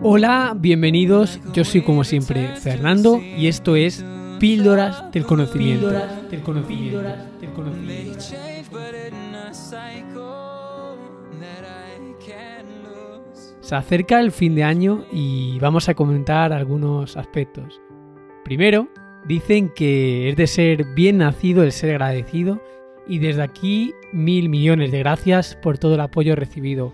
Hola, bienvenidos. Yo soy como siempre Fernando y esto es Píldoras del Conocimiento. Del conocimiento. Se acerca el fin de año y vamos a comentar algunos aspectos. Primero, dicen que es de ser bien nacido el ser agradecido y desde aquí, mil millones de gracias por todo el apoyo recibido.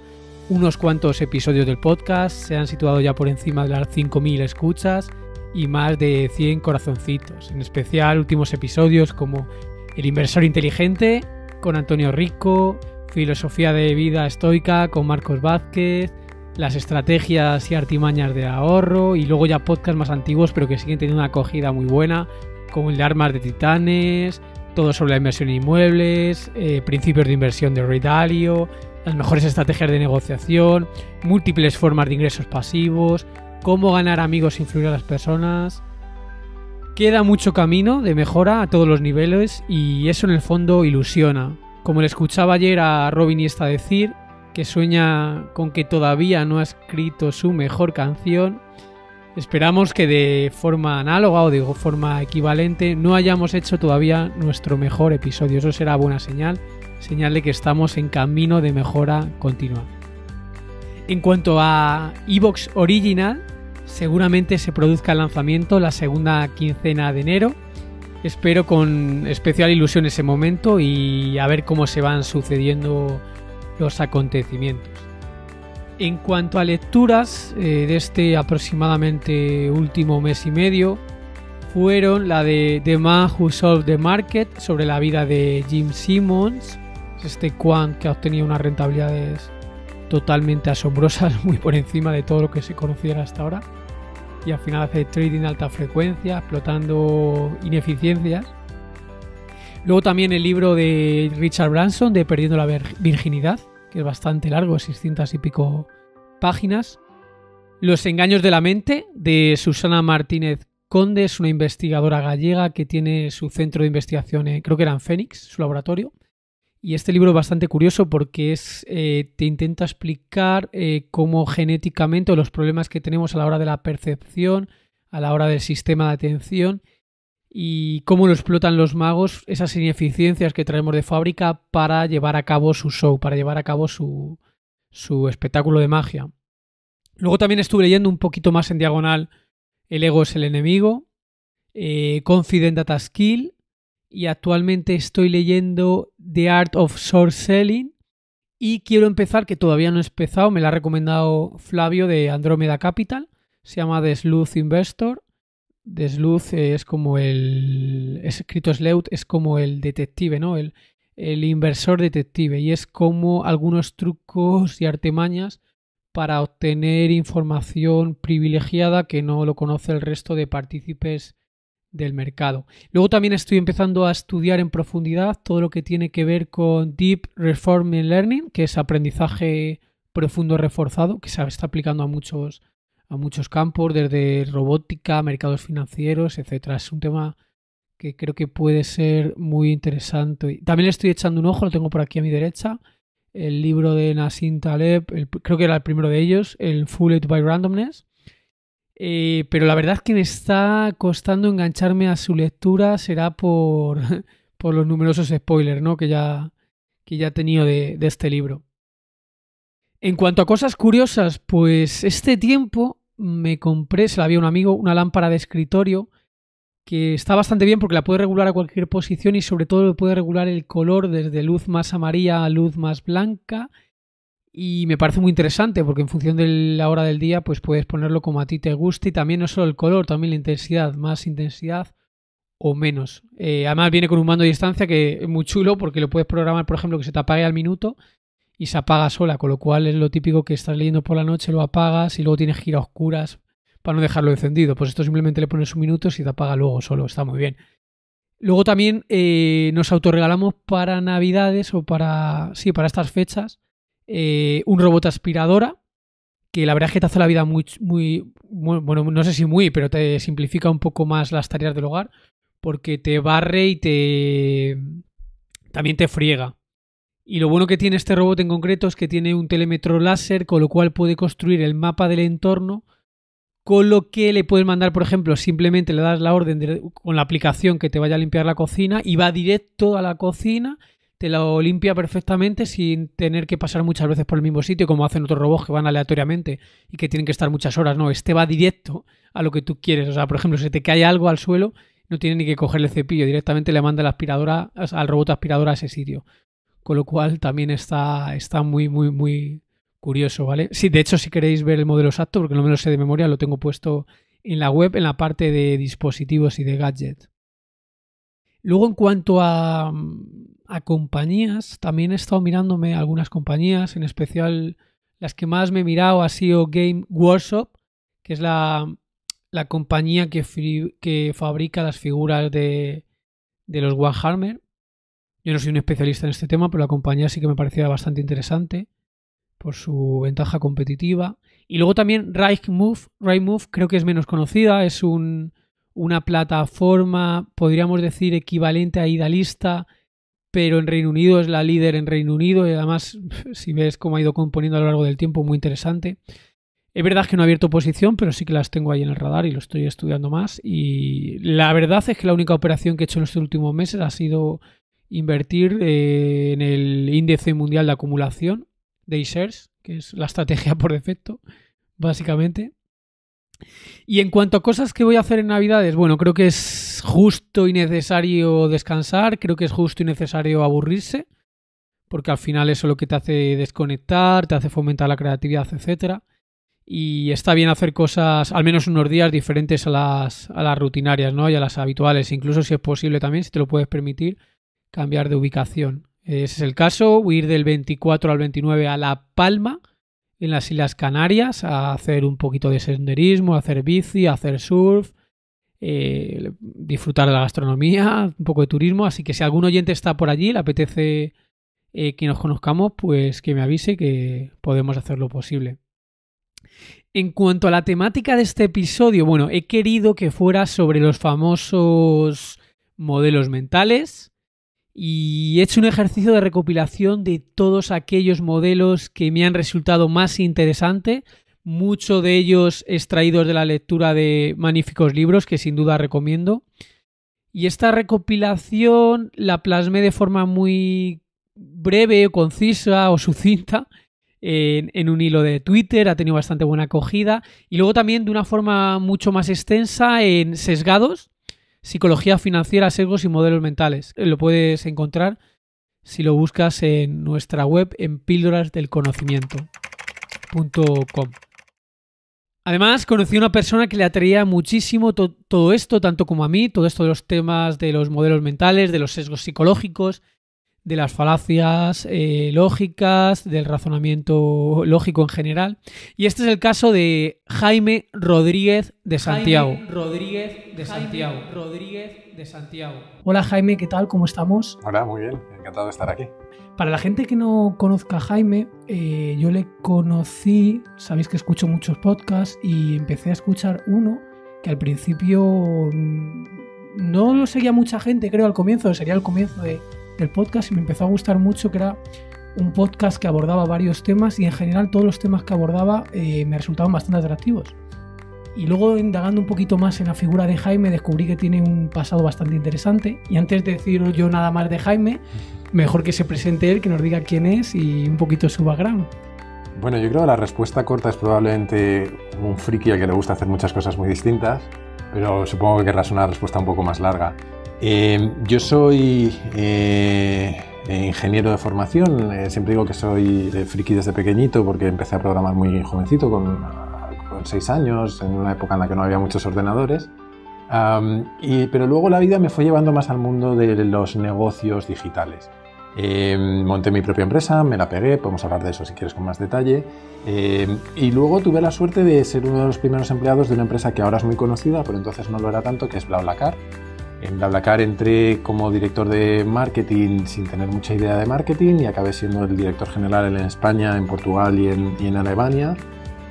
Unos cuantos episodios del podcast se han situado ya por encima de las 5.000 escuchas y más de 100 corazoncitos, en especial últimos episodios como El inversor inteligente con Antonio Rico, Filosofía de vida estoica con Marcos Vázquez, las estrategias y artimañas de ahorro y luego ya podcasts más antiguos pero que siguen teniendo una acogida muy buena como el de Armas de Titanes, todo sobre la inversión en inmuebles, eh, principios de inversión de Ray Dalio, las mejores estrategias de negociación, múltiples formas de ingresos pasivos, cómo ganar amigos e influir a las personas. Queda mucho camino de mejora a todos los niveles y eso en el fondo ilusiona. Como le escuchaba ayer a Robin esta decir, que sueña con que todavía no ha escrito su mejor canción, Esperamos que de forma análoga o de forma equivalente no hayamos hecho todavía nuestro mejor episodio. Eso será buena señal, señal de que estamos en camino de mejora continua. En cuanto a Evox Original, seguramente se produzca el lanzamiento la segunda quincena de enero. Espero con especial ilusión ese momento y a ver cómo se van sucediendo los acontecimientos. En cuanto a lecturas eh, de este aproximadamente último mes y medio, fueron la de The Man Who Solved the Market sobre la vida de Jim Simmons, este quant que ha obtenido unas rentabilidades totalmente asombrosas, muy por encima de todo lo que se conociera hasta ahora. Y al final hace trading a alta frecuencia, explotando ineficiencias. Luego también el libro de Richard Branson de Perdiendo la Virginidad, que es bastante largo, 600 y pico páginas. Los engaños de la mente, de Susana Martínez Conde, es una investigadora gallega que tiene su centro de investigación, creo que era en Fénix, su laboratorio. Y este libro es bastante curioso porque es, eh, te intenta explicar eh, cómo genéticamente los problemas que tenemos a la hora de la percepción, a la hora del sistema de atención y cómo lo explotan los magos, esas ineficiencias que traemos de fábrica para llevar a cabo su show, para llevar a cabo su, espectáculo de magia. Luego también estuve leyendo un poquito más en diagonal El ego es el enemigo, eh, Confident Data Skill y actualmente estoy leyendo The Art of Source Selling y quiero empezar, que todavía no he empezado, me la ha recomendado Flavio de Andromeda Capital, se llama The Sleuth Investor Desluz eh, es como el. Escrito Sleut es como el detective, ¿no? El, inversor detective. Y es como algunos trucos y artimañas para obtener información privilegiada que no lo conoce el resto de partícipes del mercado. Luego también estoy empezando a estudiar en profundidad todo lo que tiene que ver con Deep Reforming Learning, que es aprendizaje profundo reforzado, que se está aplicando a muchos muchos campos, desde robótica, mercados financieros, etcétera. Es un tema que creo que puede ser muy interesante. También estoy echando un ojo, lo tengo por aquí a mi derecha, el libro de Nassim Taleb, creo que era el primero de ellos, el Fooled by Randomness. Eh, pero la verdad es que me está costando engancharme a su lectura, será por, por los numerosos spoilers ¿no? que, ya, que ya he tenido de este libro. En cuanto a cosas curiosas, pues este tiempo me compré, se la había un amigo, una lámpara de escritorio que está bastante bien porque la puede regular a cualquier posición y sobre todo puede regular el color desde luz más amarilla a luz más blanca y me parece muy interesante porque en función de la hora del día pues puedes ponerlo como a ti te guste y también no solo el color, también la intensidad, más intensidad o menos. Eh, además viene con un mando de distancia que es muy chulo porque lo puedes programar por ejemplo que se te apague al minuto y se apaga sola, con lo cual es lo típico que estás leyendo por la noche, lo apagas y luego tienes gira oscuras para no dejarlo encendido. Pues esto simplemente le pones un minuto y se te apaga luego solo, está muy bien. Luego también eh, nos autorregalamos para navidades o para. sí, para estas fechas. Eh, un robot aspiradora. Que la verdad es que te hace la vida muy, muy. Bueno, no sé si muy, pero te simplifica un poco más las tareas del hogar. Porque te barre y te. También te friega. Y lo bueno que tiene este robot en concreto es que tiene un telemetro láser, con lo cual puede construir el mapa del entorno, con lo que le puedes mandar, por ejemplo, simplemente le das la orden con la aplicación que te vaya a limpiar la cocina y va directo a la cocina, te lo limpia perfectamente sin tener que pasar muchas veces por el mismo sitio, como hacen otros robots que van aleatoriamente y que tienen que estar muchas horas. No, este va directo a lo que tú quieres. O sea, por ejemplo, si te cae algo al suelo, no tiene ni que coger el cepillo, directamente le manda la aspiradora, al robot aspirador a ese sitio con lo cual también está, está muy, muy, muy curioso, ¿vale? Sí, de hecho, si queréis ver el modelo exacto, porque no me lo sé de memoria, lo tengo puesto en la web, en la parte de dispositivos y de gadgets. Luego, en cuanto a, compañías, también he estado mirándome algunas compañías, en especial las que más me he mirado ha sido Game Workshop, que es la, compañía que, que, fabrica las figuras de, de los Warhammer. Yo no soy un especialista en este tema, pero la compañía sí que me parecía bastante interesante por su ventaja competitiva. Y luego también Rightmove, Rightmove creo que es menos conocida, es una plataforma, podríamos decir, equivalente a Idealista, pero en Reino Unido es la líder en Reino Unido y además, si ves cómo ha ido componiendo a lo largo del tiempo, muy interesante. Es verdad que no ha abierto posición, pero sí que las tengo ahí en el radar y lo estoy estudiando más. Y la verdad es que la única operación que he hecho en estos últimos meses ha sido invertir eh, en el índice mundial de acumulación de iShares, que es la estrategia por defecto, básicamente. Y en cuanto a cosas que voy a hacer en Navidades, bueno, creo que es justo y necesario descansar, creo que es justo y necesario aburrirse, porque al final eso es lo que te hace desconectar, te hace fomentar la creatividad, etc. Y está bien hacer cosas, al menos unos días, diferentes a las, a las rutinarias, ¿no? Y a las habituales, incluso si es posible también, si te lo puedes permitir, cambiar de ubicación. Ese es el caso, huir del 24 al 29 a La Palma, en las Islas Canarias, a hacer un poquito de senderismo, a hacer bici, a hacer surf, eh, disfrutar de la gastronomía, un poco de turismo. Así que si algún oyente está por allí, le apetece eh, que nos conozcamos, pues que me avise que podemos hacer lo posible. En cuanto a la temática de este episodio, bueno, he querido que fuera sobre los famosos modelos mentales, y he hecho un ejercicio de recopilación de todos aquellos modelos que me han resultado más interesantes, muchos de ellos extraídos de la lectura de magníficos libros que sin duda recomiendo. Y esta recopilación la plasmé de forma muy breve o concisa o sucinta en, un hilo de Twitter, ha tenido bastante buena acogida. Y luego también de una forma mucho más extensa en Sesgados, Psicología financiera, sesgos y modelos mentales. Eh, lo puedes encontrar si lo buscas en nuestra web en píldorasdelconocimiento.com. Además, conocí a una persona que le atraía muchísimo todo esto, tanto como a mí, todo esto de los temas de los modelos mentales, de los sesgos psicológicos, de las falacias eh, lógicas, del razonamiento lógico en general. Y este es el caso de Jaime Rodríguez de Santiago. Rodríguez de Santiago. Rodríguez de Santiago. Hola Jaime, ¿qué tal? ¿Cómo estamos? Hola, muy bien, encantado de estar aquí. Para la gente que no conozca a Jaime, eh, yo le conocí, sabéis que escucho muchos podcasts y empecé a escuchar uno que al principio mm, no lo seguía mucha gente, creo, al comienzo, sería el comienzo de del podcast y me empezó a gustar mucho que era un podcast que abordaba varios temas y en general todos los temas que abordaba eh, me resultaban bastante atractivos. Y luego indagando un poquito más en la figura de Jaime descubrí que tiene un pasado bastante interesante y antes de deciros yo nada más de Jaime, mejor que se presente él, que nos diga quién es y un poquito su background. Bueno, yo creo la respuesta corta es probablemente un friki al que le gusta hacer muchas cosas muy distintas, pero supongo que querrás una respuesta un poco más larga. Eh, yo soy eh, ingeniero de formación, eh, siempre digo que soy friki desde pequeñito porque empecé a programar muy jovencito, con, seis años, en una época en la que no había muchos ordenadores. pero luego la vida me fue llevando más al mundo de los negocios digitales. monté mi propia empresa, me la pegué, podemos hablar de eso si quieres con más detalle. y luego tuve la suerte de ser uno de los primeros empleados de una empresa que ahora es muy conocida, pero entonces no lo era tanto, que es BlaBlaCar en BlaBlaCar entré como director de marketing sin tener mucha idea de marketing y acabé siendo el director general en España, en Portugal y en, en Alemania.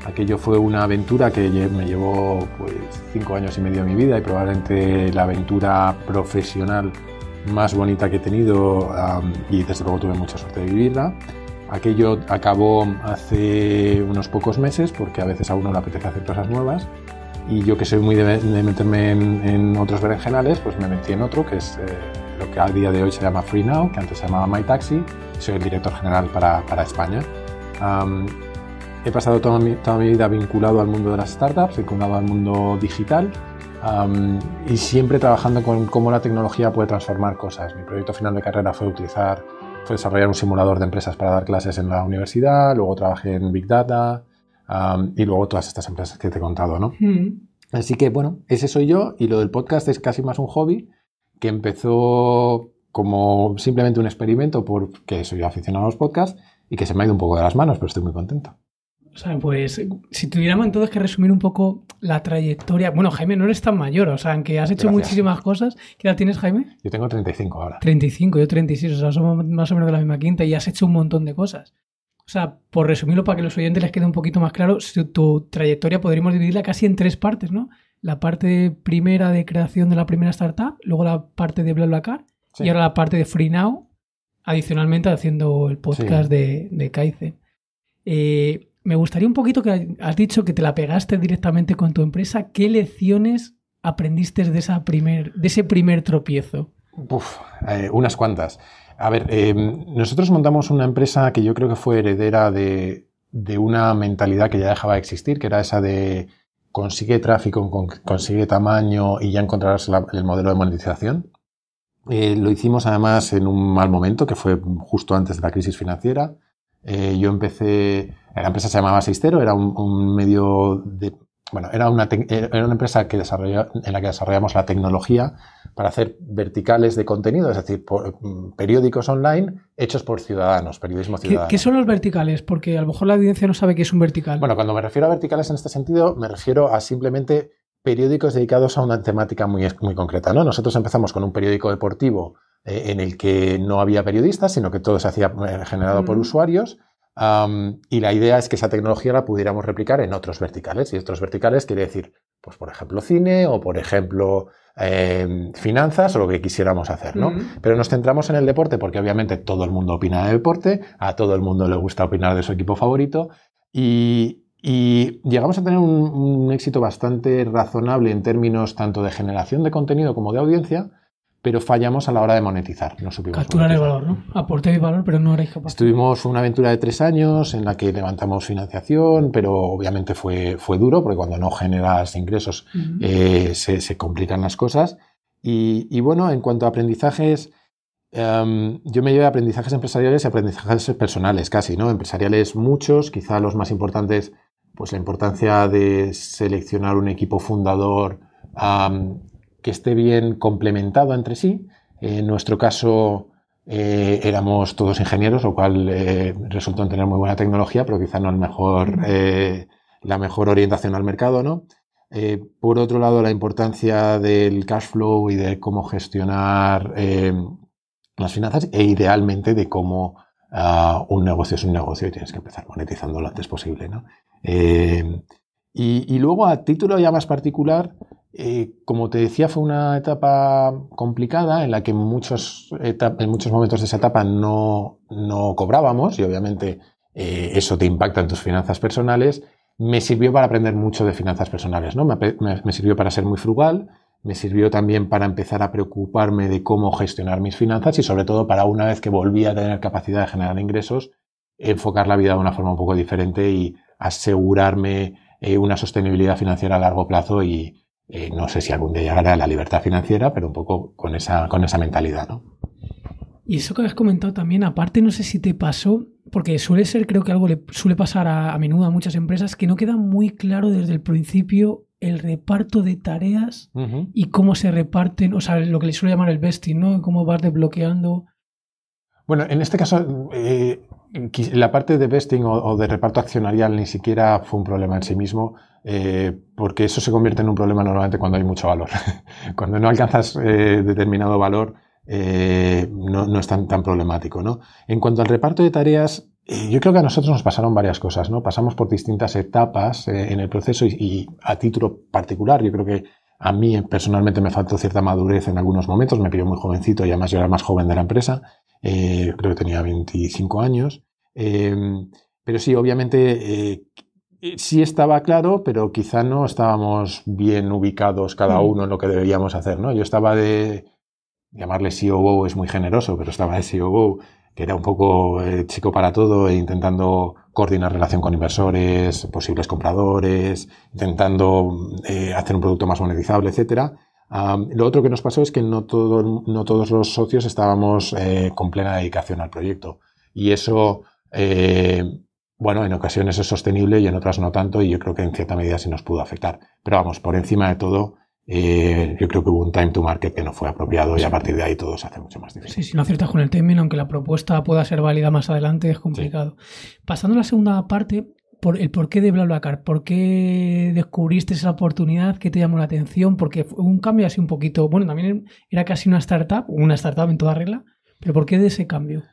Aquello fue una aventura que me llevó pues, cinco años y medio de mi vida y probablemente la aventura profesional más bonita que he tenido y desde luego tuve mucha suerte de vivirla. Aquello acabó hace unos pocos meses porque a veces a uno le apetece hacer cosas nuevas y yo que soy muy de, meterme en, otros berenjenales, pues me metí en otro que es eh, lo que al día de hoy se llama Free Now, que antes se llamaba My Taxi, soy el director general para, para España. he pasado toda mi, toda mi, vida vinculado al mundo de las startups, vinculado al mundo digital y siempre trabajando con cómo la tecnología puede transformar cosas. Mi proyecto final de carrera fue utilizar, fue desarrollar un simulador de empresas para dar clases en la universidad, luego trabajé en Big Data, y luego todas estas empresas que te he contado, ¿no? Hmm. Así que bueno, ese soy yo y lo del podcast es casi más un hobby que empezó como simplemente un experimento porque soy aficionado a los podcasts y que se me ha ido un poco de las manos, pero estoy muy contento. O sea, pues si tuviéramos entonces que resumir un poco la trayectoria. Bueno, Jaime, no eres tan mayor, o sea, aunque has hecho muchísimas cosas. ¿Qué edad tienes, Jaime? Yo tengo 35 ahora. 35, yo 36, o sea, somos más o menos de la misma quinta y has hecho un montón de cosas. O sea, por resumirlo para que los oyentes les quede un poquito más claro, tu trayectoria podríamos dividirla casi en tres partes, ¿no? La parte primera de creación de la primera startup, luego la parte de BlaBlaCar y ahora la parte de FreeNow, adicionalmente haciendo el podcast de, de Kaizen. Eh, me gustaría un poquito que has dicho que te la pegaste directamente con tu empresa. ¿Qué lecciones aprendiste de, esa primer, de ese primer tropiezo? Uf, eh, unas cuantas. A ver, em, nosotros montamos una empresa que yo creo que fue heredera de, una mentalidad que ya dejaba de existir, que era esa de consigue tráfico, consigue tamaño y ya encontrarás el modelo de monetización. Eh, lo hicimos además en un mal momento, que fue justo antes de la crisis financiera. Eh, yo empecé, la empresa se llamaba Sistero, era un, medio de, bueno, era una, era una empresa que en la que desarrollamos la tecnología para hacer verticales de contenido, es decir, mm, periódicos online hechos por ciudadanos, periodismo ciudadano. ¿Qué, son los verticales? Porque a lo mejor la audiencia no sabe qué es un vertical. Bueno, cuando me refiero a verticales en este sentido, me refiero a simplemente periódicos dedicados a una temática muy, muy concreta. ¿no? Nosotros empezamos con un periódico deportivo eh, en el que no había periodistas, sino que todo se hacía eh, generado por mm. usuarios. y la idea es que esa tecnología la pudiéramos replicar en otros verticales. Y otros verticales quiere decir, pues por ejemplo, cine o por ejemplo Em, finanzas o lo que quisiéramos hacer, ¿no? Pero nos centramos en el deporte porque obviamente todo el mundo opina de deporte, a todo el mundo le gusta opinar de su equipo favorito y, llegamos a tener un, éxito bastante razonable en términos tanto de generación de contenido como de audiencia, pero fallamos a la hora de monetizar. No supimos Capturar el valor, ¿no? Aporté el valor, pero no erais capaces. Estuvimos una aventura de tres años en la que levantamos financiación, pero obviamente fue, fue duro, porque cuando no generas ingresos eh, se, complican las cosas. Y, bueno, en cuanto a aprendizajes, em, yo me llevé a aprendizajes empresariales y aprendizajes personales casi, ¿no? Empresariales muchos, quizá los más importantes, pues la importancia de seleccionar un equipo fundador Um, que esté bien complementado entre sí. En nuestro caso eh, éramos todos ingenieros, lo cual eh, resultó en tener muy buena tecnología, pero quizá no el mejor, eh, la mejor orientación al mercado, por otro lado, la importancia del cash flow y de cómo gestionar las finanzas e idealmente de cómo ah, un negocio es un negocio y tienes que empezar monetizando lo antes posible, y, luego, a título ya más particular, eh, como te decía, fue una etapa complicada en la que en muchos, en muchos momentos de esa etapa no, no cobrábamos y obviamente eh, eso te impacta en tus finanzas personales. Me sirvió para aprender mucho de finanzas personales, ¿no? Me, sirvió para ser muy frugal, me sirvió también para empezar a preocuparme de cómo gestionar mis finanzas y sobre todo para una vez que volví a tener capacidad de generar ingresos, enfocar la vida de una forma un poco diferente y asegurarme eh, una sostenibilidad financiera a largo plazo y, eh, no sé si algún día llegará a la libertad financiera, pero un poco con esa, con esa mentalidad, ¿no? Y eso que has comentado también, aparte no sé si te pasó, porque suele ser, creo que algo le suele pasar a, menudo a muchas empresas, que no queda muy claro desde el principio el reparto de tareas y cómo se reparten, o sea, lo que le suele llamar el vesting, ¿no? Cómo vas desbloqueando. Bueno, en este caso, eh, la parte de vesting o, de reparto accionarial ni siquiera fue un problema en sí mismo, eh, porque eso se convierte en un problema normalmente cuando hay mucho valor. cuando no alcanzas eh, determinado valor, eh, no, es tan, problemático. ¿no? En cuanto al reparto de tareas, yo creo que a nosotros nos pasaron varias cosas, ¿no? Pasamos por distintas etapas en el proceso y, a título particular, yo creo que a mí personalmente me faltó cierta madurez en algunos momentos, me pilló muy jovencito y además yo era más joven de la empresa, creo que tenía 25 años. pero sí, obviamente sí estaba claro, pero quizá no estábamos bien ubicados cada mm. uno en lo que deberíamos hacer, ¿no? Yo estaba de llamarle CEO es muy generoso, pero estaba de CEO que era un poco eh, chico para todo, e intentando coordinar relación con inversores, posibles compradores, intentando eh, hacer un producto más monetizable, etcétera. lo otro que nos pasó es que no, todo, no todos los socios estábamos eh, con plena dedicación al proyecto. Y eso bueno, en ocasiones es sostenible y en otras no tanto, y yo creo que en cierta medida sí nos pudo afectar. Pero vamos, por encima de todo, eh, yo creo que hubo un time to market que no fue apropiado y a partir de ahí todo se hace mucho más difícil. Sí, si no aciertas con el término, aunque la propuesta pueda ser válida más adelante, es complicado. Pasando a la segunda parte, por el porqué de BlaBlaCar, por qué descubriste esa oportunidad, qué te llamó la atención, porque fue un cambio así un poquito, bueno, también era casi una startup, una startup en toda regla, pero ¿por qué de ese cambio?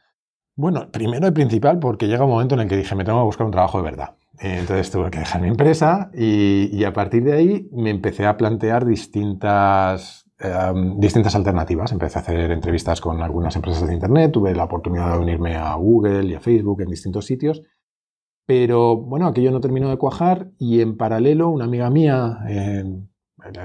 Bueno, primero y principal porque llega un momento en el que dije, me tengo que buscar un trabajo de verdad. Eh, entonces tuve que dejar mi empresa y, a partir de ahí me empecé a plantear distintas, em, distintas alternativas. Empecé a hacer entrevistas con algunas empresas de Internet, tuve la oportunidad de unirme a Google y a Facebook en distintos sitios. Pero bueno, aquello no terminó de cuajar y en paralelo una amiga mía, em,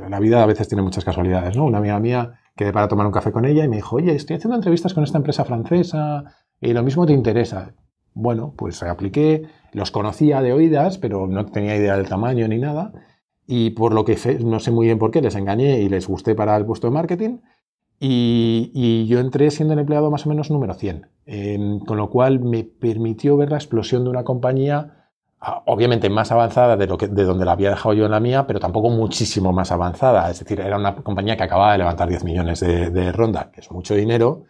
la, vida a veces tiene muchas casualidades, ¿no? Una amiga mía quedé para tomar un café con ella y me dijo, oye, estoy haciendo entrevistas con esta empresa francesa ¿Y lo mismo te interesa. Bueno, pues apliqué, los conocía de oídas, pero no tenía idea del tamaño ni nada. Y por lo que no sé muy bien por qué, les engañé y les gusté para el puesto de marketing. Y, yo entré siendo el empleado más o menos número 100, em, con lo cual me permitió ver la explosión de una compañía ah, obviamente más avanzada de, lo que, de donde la había dejado yo en la mía, pero tampoco muchísimo más avanzada. Es decir, era una compañía que acababa de levantar 10 millones de, de ronda, que es mucho dinero,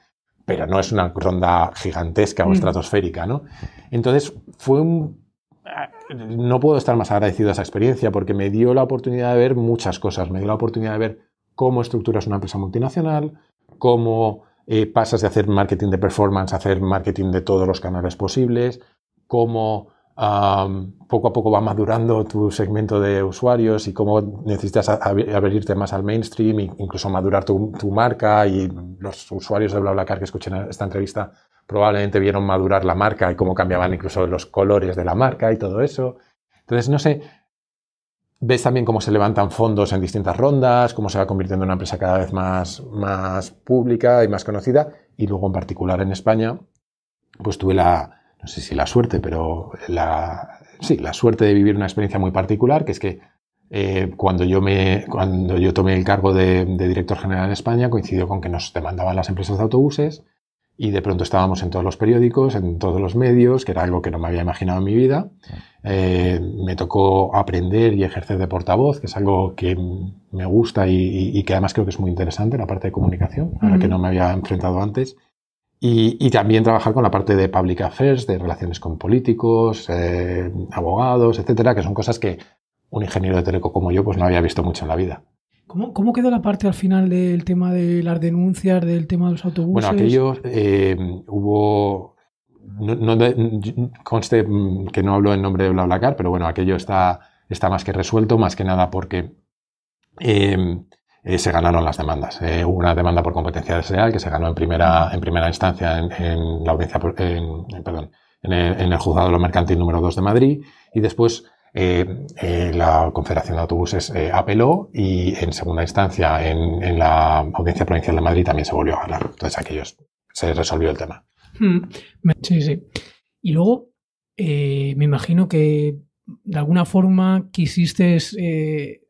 pero no es una ronda gigantesca o mm. estratosférica, ¿no? Entonces fue un... Ah, no puedo estar más agradecido a esa experiencia porque me dio la oportunidad de ver muchas cosas. Me dio la oportunidad de ver cómo estructuras una empresa multinacional, cómo eh, pasas de hacer marketing de performance a hacer marketing de todos los canales posibles, cómo poco a poco va madurando tu segmento de usuarios y cómo necesitas abrirte más al mainstream e incluso madurar tu, marca y los usuarios de BlaBlaCar que escuchen esta entrevista probablemente vieron madurar la marca y cómo cambiaban incluso los colores de la marca y todo eso. Entonces, no sé, ves también cómo se levantan fondos en distintas rondas, cómo se va convirtiendo en una empresa cada vez más, más pública y más conocida y luego en particular en España, pues tuve la no sé si la suerte, pero la, sí, la suerte de vivir una experiencia muy particular, que es que eh, cuando, yo me, cuando yo tomé el cargo de, director general en España coincidió con que nos demandaban las empresas de autobuses y de pronto estábamos en todos los periódicos, en todos los medios, que era algo que no me había imaginado en mi vida. Mm. Eh, me tocó aprender y ejercer de portavoz, que es algo que me gusta y, y que además creo que es muy interesante, la parte de comunicación, a la que no me había enfrentado antes. Y, también trabajar con la parte de public affairs, de relaciones con políticos, eh, abogados, etcétera, que son cosas que un ingeniero de teleco como yo pues no había visto mucho en la vida. ¿Cómo, quedó la parte al final del tema de las denuncias, del tema de los autobuses? Bueno, aquello eh, hubo. conste mm, que no hablo en nombre de BlaBlaCar, pero bueno, aquello está, está más que resuelto, más que nada porque eh, se ganaron las demandas. Eh, hubo una demanda por competencia desleal que se ganó en primera, en primera instancia en, la audiencia, en, perdón, en el, juzgado de lo mercantil número 2 de Madrid y después eh, eh, la Confederación de Autobuses apeló y en segunda instancia en, la audiencia provincial de Madrid también se volvió a ganar. Entonces aquellos se resolvió el tema. Hmm. Sí, sí. Y luego me imagino que de alguna forma quisiste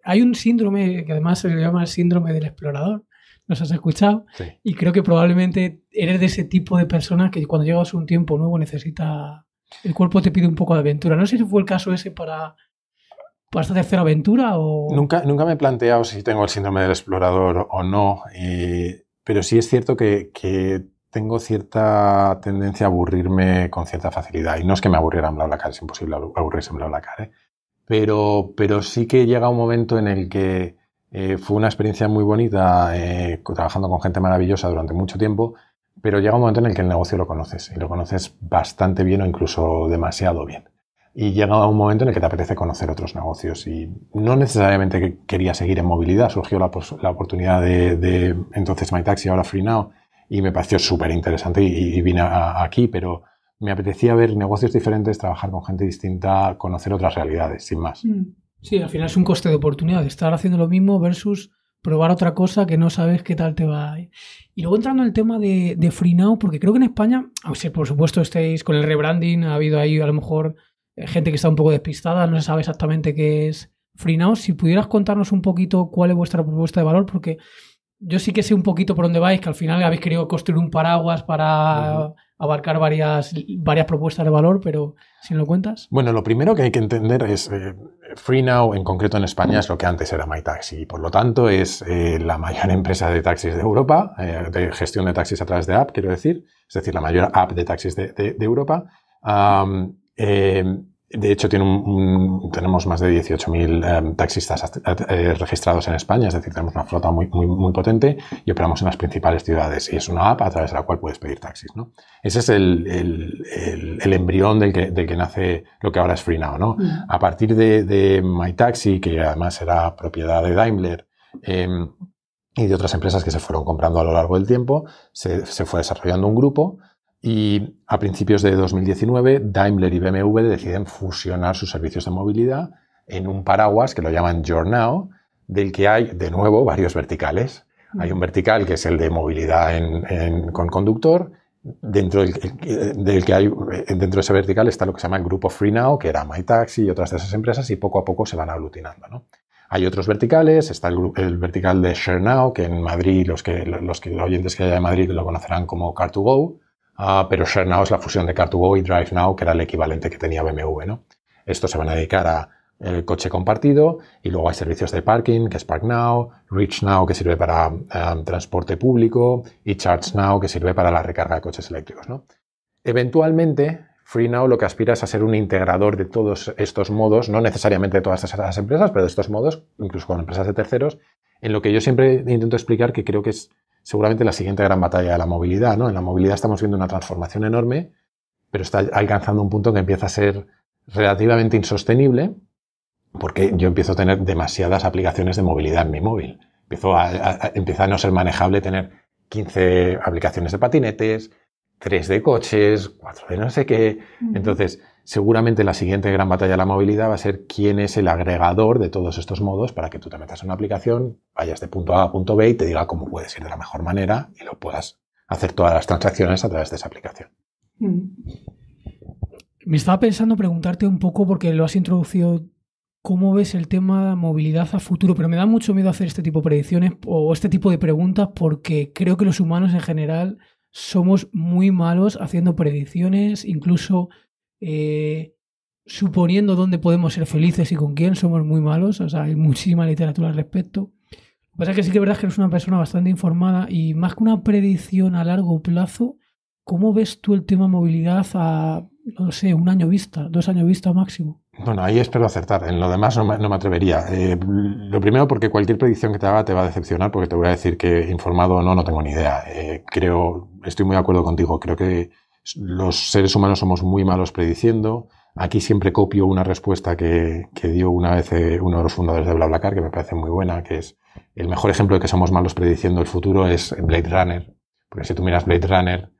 hay un síndrome que además se llama el síndrome del explorador. Nos has escuchado. Sí. Y creo que probablemente eres de ese tipo de personas que cuando llegas a un tiempo nuevo necesita. El cuerpo te pide un poco de aventura. No sé si fue el caso ese para, para esta tercera aventura o. Nunca, nunca me he planteado si tengo el síndrome del explorador o no. pero sí es cierto que, tengo cierta tendencia a aburrirme con cierta facilidad. Y no es que me aburriera en BlaBlaCar, es imposible aburrirse en BlaBlaCar, ¿eh? pero, pero sí que llega un momento en el que eh, fue una experiencia muy bonita eh, trabajando con gente maravillosa durante mucho tiempo, pero llega un momento en el que el negocio lo conoces y lo conoces bastante bien o incluso demasiado bien. Y llega un momento en el que te apetece conocer otros negocios y no necesariamente que quería seguir en movilidad, surgió la, oportunidad de, entonces My Taxi, ahora Free y me pareció súper interesante y, vine aquí, pero me apetecía ver negocios diferentes, trabajar con gente distinta, conocer otras realidades, sin más. Mm. Sí, al final es un coste de oportunidad, estar haciendo lo mismo versus probar otra cosa que no sabes qué tal te va. Y luego entrando en el tema de, de Free porque creo que en España, aunque sea, por supuesto estáis con el rebranding, ha habido ahí a lo mejor eh, gente que está un poco despistada, no se sabe exactamente qué es Free Si pudieras contarnos un poquito cuál es vuestra propuesta de valor, porque yo sí que sé un poquito por dónde vais, que al final habéis querido construir un paraguas para abarcar varias, varias propuestas de valor, pero si no lo cuentas. Bueno, lo primero que hay que entender es free eh, FreeNow, en concreto en España, es lo que antes era MyTaxi. Y por lo tanto, es eh, la mayor empresa de taxis de Europa, eh, de gestión de taxis a través de app, quiero decir. Es decir, la mayor app de taxis de, Europa. De hecho, tenemos más de 18.000 eh, taxistas eh, registrados en España, es decir, tenemos una flota muy, muy, potente y operamos en las principales ciudades. Y es una app a través de la cual puedes pedir taxis. Ese es el, embrión del que, nace lo que ahora es FreeNow. ¿no? A partir de, My MyTaxi, que además era propiedad de Daimler, em, y de otras empresas que se fueron comprando a lo largo del tiempo, se, se fue desarrollando un grupo y a principios de 2019, Daimler y BMW deciden fusionar sus servicios de movilidad en un paraguas que lo llaman YourNow, del que hay, de nuevo, varios verticales. Hay un vertical que es el de movilidad con conductor. Dentro, del, eh, que hay, eh, dentro de ese vertical está lo que se llama el grupo Free Now, que era MyTaxi y otras de esas empresas, y poco a poco se van aglutinando. Hay otros verticales, está el, vertical de ShareNow, que en Madrid, los, que, los, oyentes que hay de Madrid lo conocerán como Car2Go, Ah, pero ShareNow es la fusión de Car2Go y DriveNow, que era el equivalente que tenía BMW. ¿no? Estos se van a dedicar a el coche compartido y luego hay servicios de parking, que es ParkNow, ReachNow, que sirve para em, transporte público, y ChargeNow, que sirve para la recarga de coches eléctricos. ¿no? Eventualmente, FreeNow lo que aspira es a ser un integrador de todos estos modos, no necesariamente de todas estas empresas, pero de estos modos, incluso con empresas de terceros, en lo que yo siempre intento explicar que creo que es seguramente la siguiente gran batalla de la movilidad. ¿no? En la movilidad estamos viendo una transformación enorme, pero está alcanzando un punto que empieza a ser relativamente insostenible, porque yo empiezo a tener demasiadas aplicaciones de movilidad en mi móvil. Empiezo a, empieza a no ser manejable tener 15 aplicaciones de patinetes, 3 de coches, 4 de no sé qué. Entonces, Seguramente la siguiente gran batalla de la movilidad va a ser quién es el agregador de todos estos modos para que tú te metas en una aplicación, vayas de punto A a punto B y te diga cómo puedes ir de la mejor manera y lo puedas hacer todas las transacciones a través de esa aplicación. Mm. Me estaba pensando preguntarte un poco porque lo has introducido. ¿Cómo ves el tema de movilidad a futuro? Pero me da mucho miedo hacer este tipo de predicciones o este tipo de preguntas porque creo que los humanos en general somos muy malos haciendo predicciones, incluso eh, suponiendo dónde podemos ser felices y con quién somos muy malos. O sea, hay muchísima literatura al respecto. Lo que pasa es que sí que es verdad que eres una persona bastante informada y más que una predicción a largo plazo, ¿cómo ves tú el tema movilidad a, no sé, un año vista, dos años vista máximo? Bueno, ahí espero acertar. En lo demás no me, atrevería. Eh, lo primero porque cualquier predicción que te haga te va a decepcionar porque te voy a decir que informado o no, no tengo ni idea. Eh, creo, estoy muy de acuerdo contigo. Creo que los seres humanos somos muy malos prediciendo. Aquí siempre copio una respuesta que, dio una vez eh, uno de los fundadores de BlaBlaCar, que me parece muy buena, que es el mejor ejemplo de que somos malos prediciendo el futuro es Blade Runner. Porque si tú miras Blade Runner,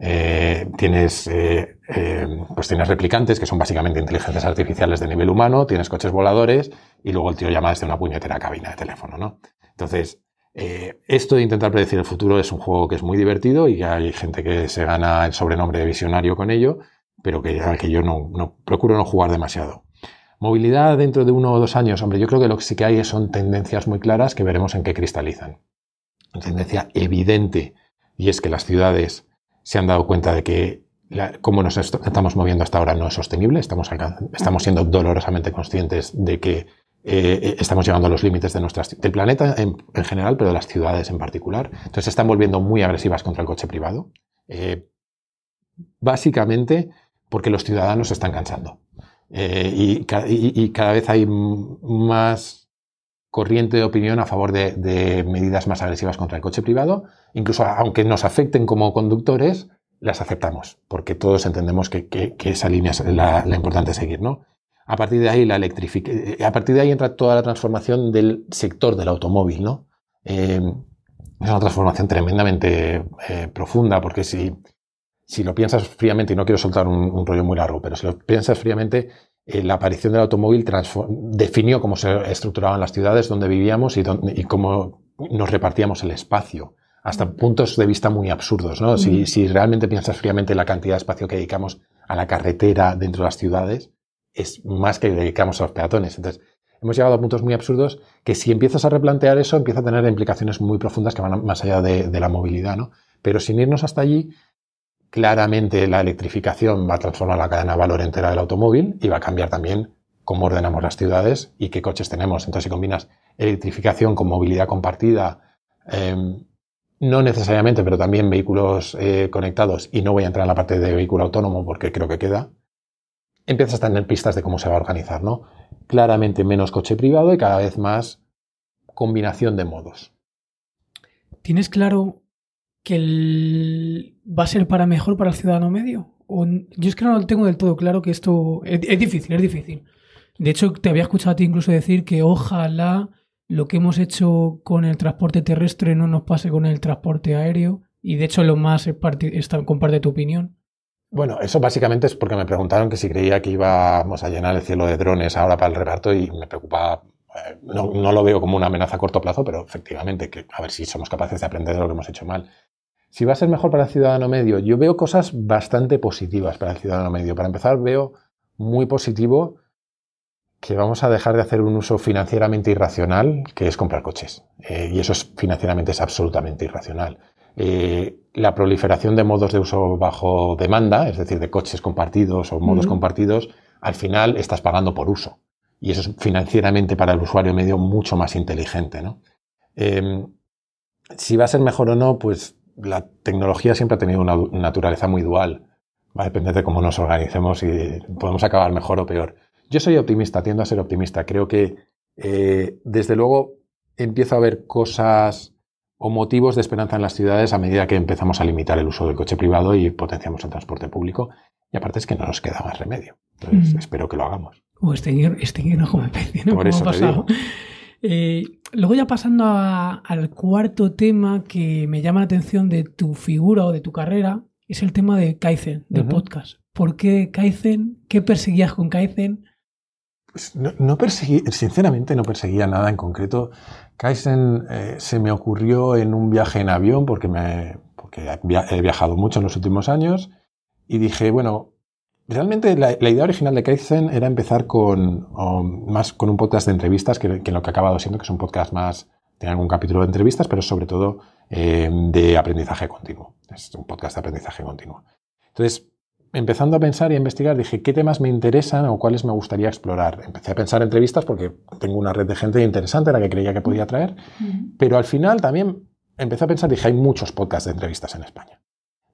eh, tienes, eh, pues tienes replicantes, que son básicamente inteligencias artificiales de nivel humano, tienes coches voladores, y luego el tío llama desde una puñetera cabina de teléfono, ¿no? Entonces, eh, esto de intentar predecir el futuro es un juego que es muy divertido y hay gente que se gana el sobrenombre de visionario con ello, pero que, que yo no, no, procuro no jugar demasiado. Movilidad dentro de uno o dos años, hombre, yo creo que lo que sí que hay son tendencias muy claras que veremos en qué cristalizan. tendencia evidente y es que las ciudades se han dado cuenta de que cómo nos estamos moviendo hasta ahora no es sostenible, estamos siendo dolorosamente conscientes de que eh, eh, estamos llegando a los límites de nuestras, del planeta en, general, pero de las ciudades en particular. Entonces se están volviendo muy agresivas contra el coche privado, eh, básicamente porque los ciudadanos se están cansando. y, cada vez hay más corriente de opinión a favor de, medidas más agresivas contra el coche privado, incluso aunque nos afecten como conductores, las aceptamos, porque todos entendemos que, esa línea es la, la, importante seguir, ¿no? A partir de ahí, la eh, a partir de ahí entra toda la transformación del sector del automóvil, ¿no? Eh, es una transformación tremendamente eh, profunda, porque si, lo piensas fríamente, y no quiero soltar un, rollo muy largo, pero si lo piensas fríamente, la aparición del automóvil definió cómo se estructuraban las ciudades donde vivíamos y, cómo nos repartíamos el espacio, hasta puntos de vista muy absurdos. ¿no? Si, si realmente piensas fríamente la cantidad de espacio que dedicamos a la carretera dentro de las ciudades, es más que dedicamos a los peatones. Entonces, hemos llegado a puntos muy absurdos que si empiezas a replantear eso, empieza a tener implicaciones muy profundas que van más allá de, la movilidad, ¿no? Pero sin irnos hasta allí, claramente la electrificación va a transformar la cadena de valor entera del automóvil y va a cambiar también cómo ordenamos las ciudades y qué coches tenemos. Entonces, si combinas electrificación con movilidad compartida, em, no necesariamente, pero también vehículos eh, conectados, y no voy a entrar en la parte de vehículo autónomo porque creo que queda, empiezas a tener pistas de cómo se va a organizar, ¿no? Claramente menos coche privado y cada vez más combinación de modos. ¿Tienes claro que va a ser para mejor para el ciudadano medio? Yo es que no lo tengo del todo claro que esto es, difícil, es difícil. De hecho, te había escuchado a ti incluso decir que ojalá lo que hemos hecho con el transporte terrestre no nos pase con el transporte aéreo. Y de hecho, lo más es comparte tu opinión. Bueno, eso básicamente es porque me preguntaron que si creía que íbamos a llenar el cielo de drones ahora para el reparto y me preocupaba. Eh, no, lo veo como una amenaza a corto plazo, pero efectivamente, que, a ver si somos capaces de aprender de lo que hemos hecho mal. Si va a ser mejor para el ciudadano medio, yo veo cosas bastante positivas para el ciudadano medio. Para empezar, veo muy positivo que vamos a dejar de hacer un uso financieramente irracional, que es comprar coches. Eh, y eso es, financieramente es absolutamente irracional. Eh, la proliferación de modos de uso bajo demanda, es decir, de coches compartidos o modos compartidos, al final estás pagando por uso. Y eso es financieramente para el usuario medio mucho más inteligente. ¿no? Em, si va a ser mejor o no, pues la tecnología siempre ha tenido una naturaleza muy dual. Va a depender de cómo nos organicemos y podemos acabar mejor o peor. Yo soy optimista, tiendo a ser optimista. Creo que, eh, desde luego, empiezo a ver cosas o motivos de esperanza en las ciudades a medida que empezamos a limitar el uso del coche privado y potenciamos el transporte público. Y aparte es que no nos queda más remedio. Entonces, espero que lo hagamos. O este, este me ¿no? Por eso pasado. Eh, luego ya pasando al cuarto tema que me llama la atención de tu figura o de tu carrera, es el tema de Kaizen, del podcast. ¿Por qué Kaizen? ¿Qué perseguías con Kaizen? Pues no, perseguí, sinceramente no perseguía nada en concreto. Kaizen eh, se me ocurrió en un viaje en avión porque, me, he viajado mucho en los últimos años y dije, bueno, realmente la, idea original de Kaizen era empezar con, más con un podcast de entrevistas que, lo que ha acabado siendo, que es un podcast más, tiene algún capítulo de entrevistas, pero sobre todo eh, de aprendizaje continuo. Es un podcast de aprendizaje continuo. Entonces, empezando a pensar y a investigar, dije, ¿qué temas me interesan o cuáles me gustaría explorar? Empecé a pensar entrevistas porque tengo una red de gente interesante, la que creía que podía traer, pero al final también empecé a pensar, dije, hay muchos podcasts de entrevistas en España.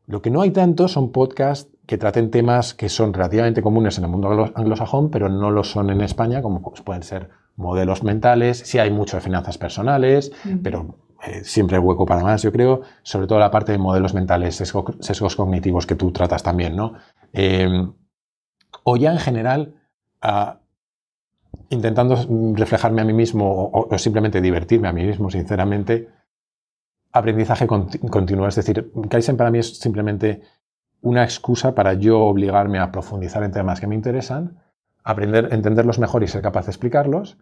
Lo que no hay tanto son podcasts que traten temas que son relativamente comunes en el mundo anglosajón, pero no lo son en España, como pues pueden ser modelos mentales, sí hay mucho de finanzas personales, pero eh, siempre hueco para más, yo creo, sobre todo la parte de modelos mentales, sesgos, cognitivos que tú tratas también, ¿no? Em, o ya en general, intentando reflejarme a mí mismo o, simplemente divertirme a mí mismo, sinceramente, aprendizaje continuo. Es decir, Kaizen para mí es simplemente una excusa para yo obligarme a profundizar en temas que me interesan, aprender, entenderlos mejor y ser capaz de explicarlos.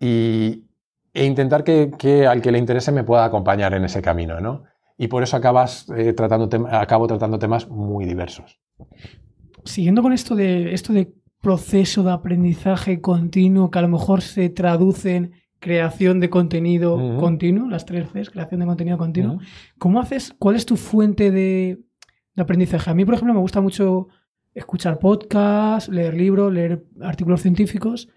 Y, e intentar que, al que le interese me pueda acompañar en ese camino, ¿no? Y por eso acabas, eh, tratando acabo tratando temas muy diversos. Siguiendo con esto de, esto de proceso de aprendizaje continuo que a lo mejor se traduce en creación de contenido continuo, las tres Cs, creación de contenido continuo. ¿Cómo haces? ¿Cuál es tu fuente de, de aprendizaje? A mí, por ejemplo, me gusta mucho escuchar podcasts, leer libros, leer artículos científicos,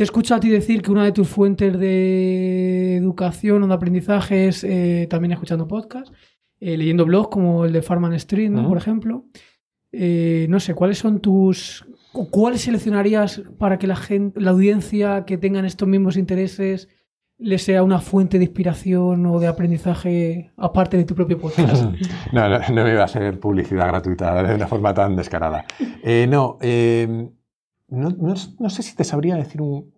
te escuchado a ti decir que una de tus fuentes de educación o de aprendizaje es eh, también escuchando podcasts, eh, leyendo blogs como el de Farman Street, por ejemplo. Eh, no sé, ¿cuáles son tus. ¿Cuáles seleccionarías para que la, gente, la audiencia que tengan estos mismos intereses le sea una fuente de inspiración o de aprendizaje aparte de tu propio podcast? no, no, me iba a ser publicidad gratuita de una forma tan descarada. no, no, sé si te sabría decir un,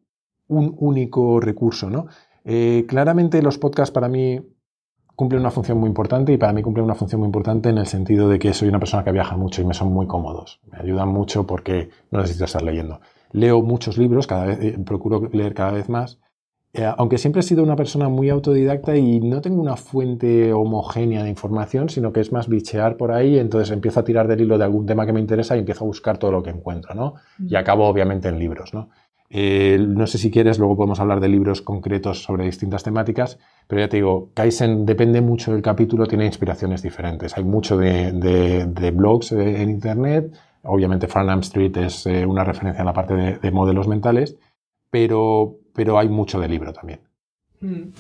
único recurso, ¿no? Eh, claramente los podcasts para mí cumplen una función muy importante y para mí cumplen una función muy importante en el sentido de que soy una persona que viaja mucho y me son muy cómodos. Me ayudan mucho porque no necesito estar leyendo. Leo muchos libros, cada vez, eh, procuro leer cada vez más eh, aunque siempre he sido una persona muy autodidacta y no tengo una fuente homogénea de información, sino que es más bichear por ahí, entonces empiezo a tirar del hilo de algún tema que me interesa y empiezo a buscar todo lo que encuentro, ¿no? Y mm. acabo obviamente en libros, ¿no? Eh, no sé si quieres, luego podemos hablar de libros concretos sobre distintas temáticas, pero ya te digo, Kaizen depende mucho del capítulo, tiene inspiraciones diferentes. Hay mucho de, blogs eh, en Internet, obviamente Farnham Street es una referencia en la parte de modelos mentales, pero pero hay mucho de libro también. Mm.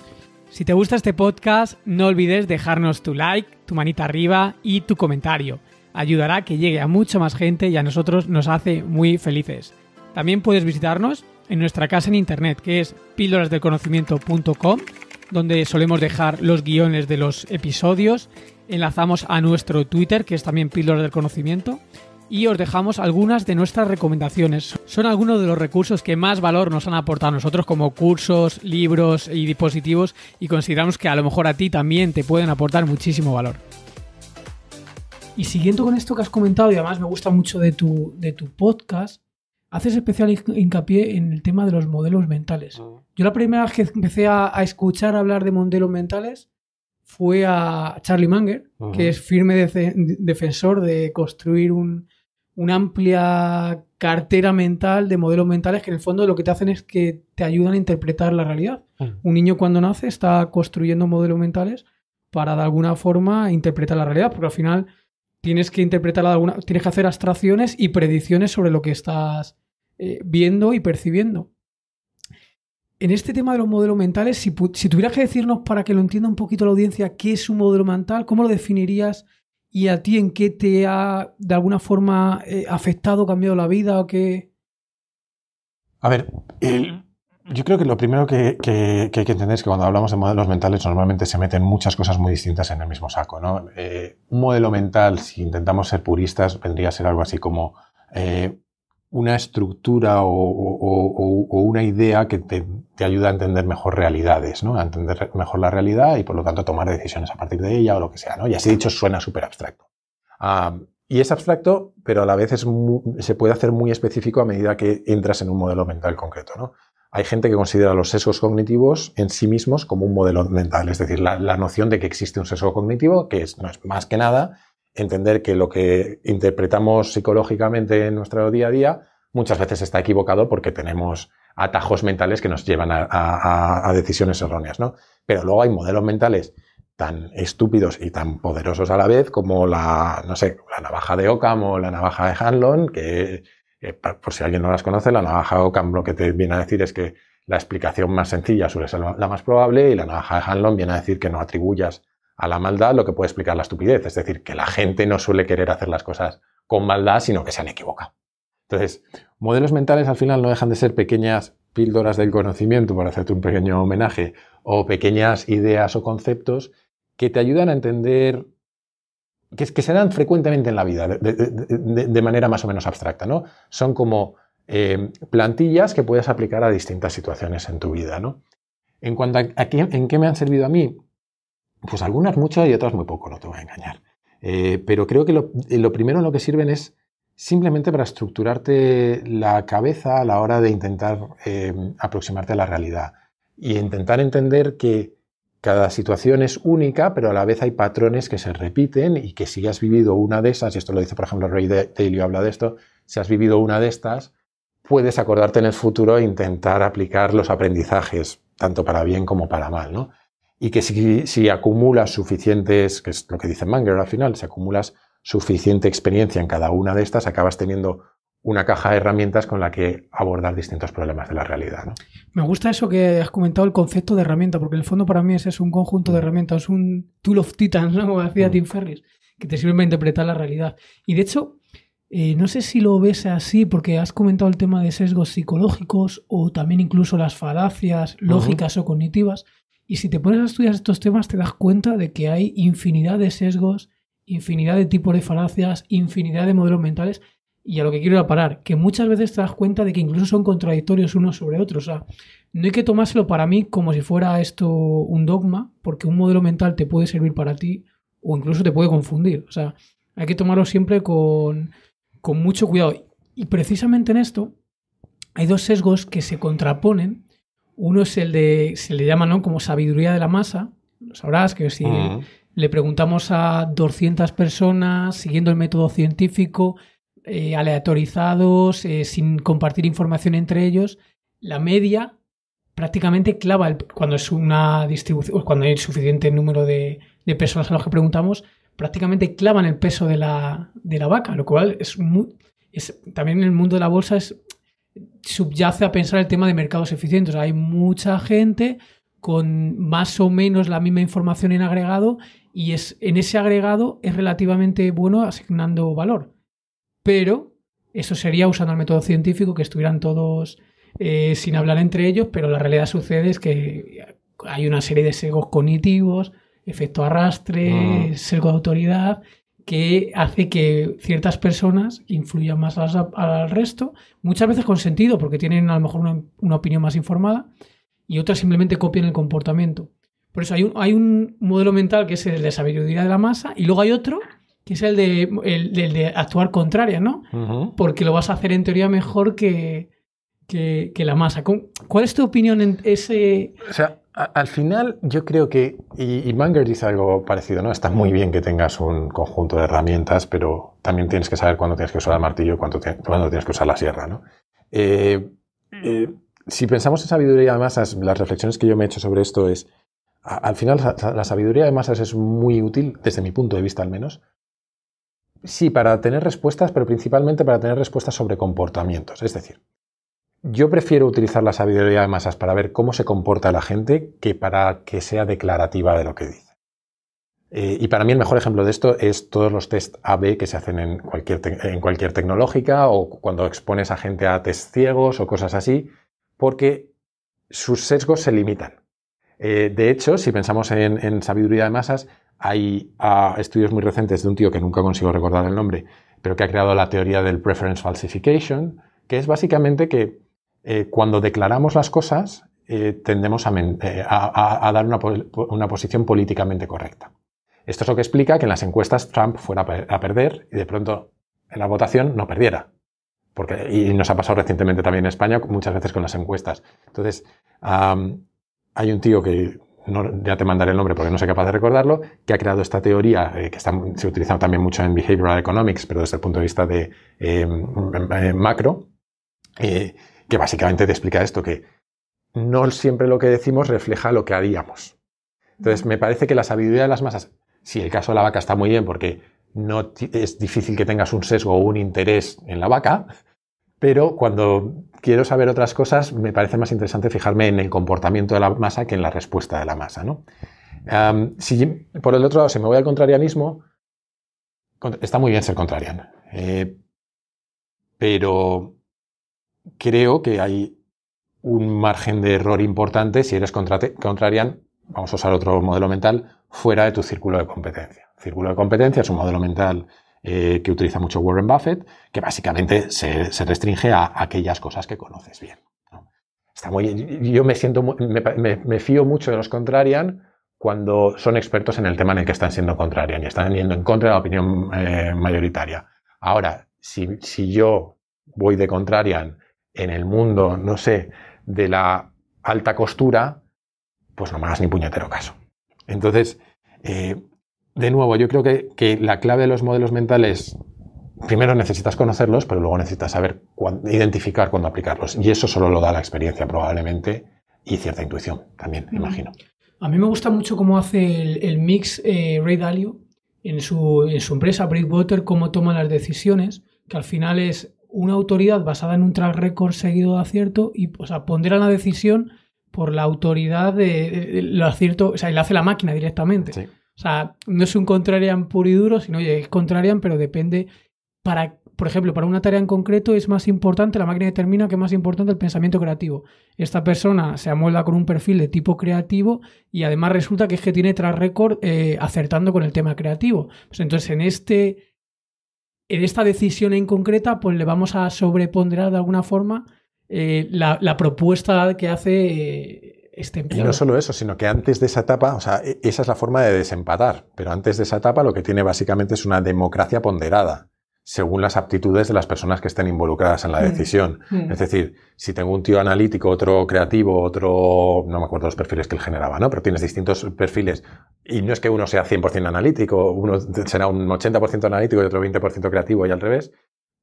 Si te gusta este podcast, no olvides dejarnos tu like, tu manita arriba y tu comentario. Ayudará a que llegue a mucha más gente y a nosotros nos hace muy felices. También puedes visitarnos en nuestra casa en internet, que es píldorasdelconocimiento.com, donde solemos dejar los guiones de los episodios. Enlazamos a nuestro Twitter, que es también Píldoras del Conocimiento, y os dejamos algunas de nuestras recomendaciones. Son algunos de los recursos que más valor nos han aportado a nosotros como cursos, libros y dispositivos y consideramos que a lo mejor a ti también te pueden aportar muchísimo valor. Y siguiendo con esto que has comentado y además me gusta mucho de tu, de tu podcast, haces especial hincapié en el tema de los modelos mentales. Yo la primera vez que empecé a, escuchar hablar de modelos mentales fue a Charlie Munger, que es firme defensor de construir un, una amplia cartera mental de modelos mentales que en el fondo lo que te hacen es que te ayudan a interpretar la realidad. Mm. Un niño cuando nace está construyendo modelos mentales para de alguna forma interpretar la realidad, porque al final tienes que interpretar alguna, tienes que hacer abstracciones y predicciones sobre lo que estás eh, viendo y percibiendo. En este tema de los modelos mentales, si, si tuvieras que decirnos para que lo entienda un poquito la audiencia, qué es un modelo mental, ¿cómo lo definirías? y a ti en qué te ha de alguna forma eh, afectado, cambiado la vida o qué? A ver, yo creo que lo primero que, hay que entender es que cuando hablamos de modelos mentales normalmente se meten muchas cosas muy distintas en el mismo saco. ¿no? Eh, un modelo mental, si intentamos ser puristas, vendría a ser algo así como eh, una estructura o, o, una idea que te te ayuda a entender mejor realidades, A entender mejor la realidad y por lo tanto tomar decisiones a partir de ella o lo que sea, Y así dicho suena súper abstracto. y es abstracto, pero a la vez se puede hacer muy específico a medida que entras en un modelo mental concreto, ¿no? Hay gente que considera los sesgos cognitivos en sí mismos como un modelo mental, es decir, la, noción de que existe un sesgo cognitivo, que no es más que nada entender que lo que interpretamos psicológicamente en nuestro día a día muchas veces está equivocado porque tenemos atajos mentales que nos llevan a, decisiones erróneas, ¿no? Pero luego hay modelos mentales tan estúpidos y tan poderosos a la vez como la, no sé, la navaja de Ockham o la navaja de Hanlon, que eh, por si alguien no las conoce, la navaja de Ockham lo que te viene a decir es que la explicación más sencilla suele ser la más probable y la navaja de Hanlon viene a decir que no atribuyas a la maldad lo que puede explicar la estupidez, es decir, que la gente no suele querer hacer las cosas con maldad, sino que se han equivocado. Entonces, modelos mentales al final no dejan de ser pequeñas píldoras del conocimiento, para hacerte un pequeño homenaje, o pequeñas ideas o conceptos que te ayudan a entender, que, se dan frecuentemente en la vida, de, manera más o menos abstracta, ¿no? Son como eh, plantillas que puedes aplicar a distintas situaciones en tu vida, ¿no? En cuanto a, qué, en qué me han servido a mí, pues algunas muchas y otras muy poco, no te voy a engañar. Eh, pero creo que lo primero en lo que sirven es simplemente para estructurarte la cabeza a la hora de intentar eh, aproximarte a la realidad y intentar entender que cada situación es única, pero a la vez hay patrones que se repiten y que si has vivido una de esas, y esto lo dice por ejemplo Ray Dalio, habla de esto, si has vivido una de estas, puedes acordarte en el futuro e intentar aplicar los aprendizajes, tanto para bien como para mal, Y que si, acumulas suficientes, que es lo que dice Manger al final, si acumulas suficiente experiencia en cada una de estas, acabas teniendo una caja de herramientas con la que abordar distintos problemas de la realidad. Me gusta eso que has comentado, el concepto de herramienta, porque en el fondo para mí ese es un conjunto de mm. herramientas, un tool of titans, ¿no? como decía mm. Tim Ferris, que te sirve para interpretar la realidad. Y de hecho, eh, no sé si lo ves así, porque has comentado el tema de sesgos psicológicos o también incluso las falacias lógicas o cognitivas. Y si te pones a estudiar estos temas, te das cuenta de que hay infinidad de sesgos infinidad de tipos de falacias, infinidad de modelos mentales. Y a lo que quiero ir parar, que muchas veces te das cuenta de que incluso son contradictorios unos sobre otros. O sea, no hay que tomárselo para mí como si fuera esto un dogma, porque un modelo mental te puede servir para ti o incluso te puede confundir. O sea, hay que tomarlo siempre con, mucho cuidado. Y precisamente en esto hay dos sesgos que se contraponen. Uno es el de, se le llama ¿no? como sabiduría de la masa. Sabrás que si le preguntamos a 200 personas siguiendo el método científico, eh, aleatorizados, eh, sin compartir información entre ellos. La media prácticamente clava cuando es una distribución, cuando hay suficiente número de, de, personas a las que preguntamos, prácticamente clavan el peso de la, de la vaca, lo cual es, muy, es también en el mundo de la bolsa es subyace a pensar el tema de mercados eficientes. Hay mucha gente con más o menos la misma información en agregado y es, en ese agregado es relativamente bueno asignando valor. Pero eso sería usando el método científico, que estuvieran todos eh, sin hablar entre ellos, pero la realidad sucede es que hay una serie de sesgos cognitivos, efecto arrastre, mm. sesgo de autoridad, que hace que ciertas personas influyan más al, resto, muchas veces con sentido, porque tienen a lo mejor una opinión más informada, y otras simplemente copian el comportamiento. Por eso hay un, hay un modelo mental que es el de sabiduría de la masa y luego hay otro que es el de, actuar contraria, ¿no? Porque lo vas a hacer en teoría mejor que, que, la masa. ¿Cuál es tu opinión en ese...? O sea, al final yo creo que, y, Munger dice algo parecido, ¿no? Está muy bien que tengas un conjunto de herramientas, pero también tienes que saber cuándo tienes que usar el martillo y cuándo, tienes que usar la sierra, ¿no? Eh, mm. eh, si pensamos en sabiduría de masas, las reflexiones que yo me he hecho sobre esto es al final la sabiduría de masas es muy útil, desde mi punto de vista al menos, sí, para tener respuestas, pero principalmente para tener respuestas sobre comportamientos. Es decir, yo prefiero utilizar la sabiduría de masas para ver cómo se comporta la gente que para que sea declarativa de lo que dice. Eh, y para mí el mejor ejemplo de esto es todos los test AB que se hacen en cualquier, en cualquier tecnológica o cuando expones a gente a test ciegos o cosas así, porque sus sesgos se limitan. Eh, de hecho, si pensamos en, sabiduría de masas, hay ah, estudios muy recientes de un tío que nunca consigo recordar el nombre, pero que ha creado la teoría del preference falsification, que es básicamente que eh, cuando declaramos las cosas eh, tendemos a, dar una, posición políticamente correcta. Esto es lo que explica que en las encuestas Trump fuera a, perder y de pronto en la votación no perdiera. Porque, y nos ha pasado recientemente también en España muchas veces con las encuestas. Entonces, hay un tío que ya te mandaré el nombre porque no soy capaz de recordarlo, que ha creado esta teoría eh, que se ha utilizado también mucho en Behavioral Economics, pero desde el punto de vista de eh, eh, macro, que básicamente te explica esto, que no siempre lo que decimos refleja lo que haríamos. Entonces, me parece que la sabiduría de las masas, si el caso de la vaca está muy bien porque no es difícil que tengas un sesgo o un interés en la vaca, pero cuando quiero saber otras cosas, me parece más interesante fijarme en el comportamiento de la masa que en la respuesta de la masa. si, por el otro lado, si me voy al contrarianismo, está muy bien ser contrarian, eh, pero creo que hay un margen de error importante si eres contrarian, vamos a usar otro modelo mental, fuera de tu círculo de competencia. círculo de competencia es un modelo mental eh, que utiliza mucho Warren Buffett, que básicamente se, restringe a aquellas cosas que conoces bien. yo me, siento, me, fío mucho de los contrarian cuando son expertos en el tema en el que están siendo contrarian y están yendo en contra de la opinión eh, mayoritaria. Ahora, si, yo voy de contrarian en el mundo, no sé, de la alta costura, pues no me hagas ni puñetero caso. Entonces, eh, de nuevo, yo creo que, la clave de los modelos mentales primero necesitas conocerlos, pero luego necesitas saber identificar cuándo aplicarlos. Y eso solo lo da la experiencia probablemente y cierta intuición también, imagino. A mí me gusta mucho cómo hace el, mix eh, Ray Dalio en su, en su empresa Breakwater, cómo toma las decisiones, que al final es una autoridad basada en un track record seguido de acierto y o la decisión por la autoridad de, lo acierto, o sea, y la hace la máquina directamente. Sí. O sea, no es un contrarian puro y duro, sino, oye, es contrarian, pero depende para, por ejemplo, para una tarea en concreto es más importante, la máquina determina que más importante el pensamiento creativo. Esta persona se amolda con un perfil de tipo creativo y además resulta que es que tiene tras récord eh, acertando con el tema creativo. Pues entonces en este... En esta decisión en concreta, pues le vamos a sobreponderar de alguna forma eh, la, propuesta que hace eh, este y no solo eso, sino que antes de esa etapa, o sea, e-, esa es la forma de desempatar, pero antes de esa etapa lo que tiene básicamente es una democracia ponderada según las aptitudes de las personas que estén involucradas en la mm. decisión. Mm. Es decir, si tengo un tío analítico, otro creativo, otro... no me acuerdo los perfiles que él generaba, ¿no? Pero tienes distintos perfiles. Y no es que uno sea 100% analítico, uno será un 80% analítico y otro 20% creativo y al revés,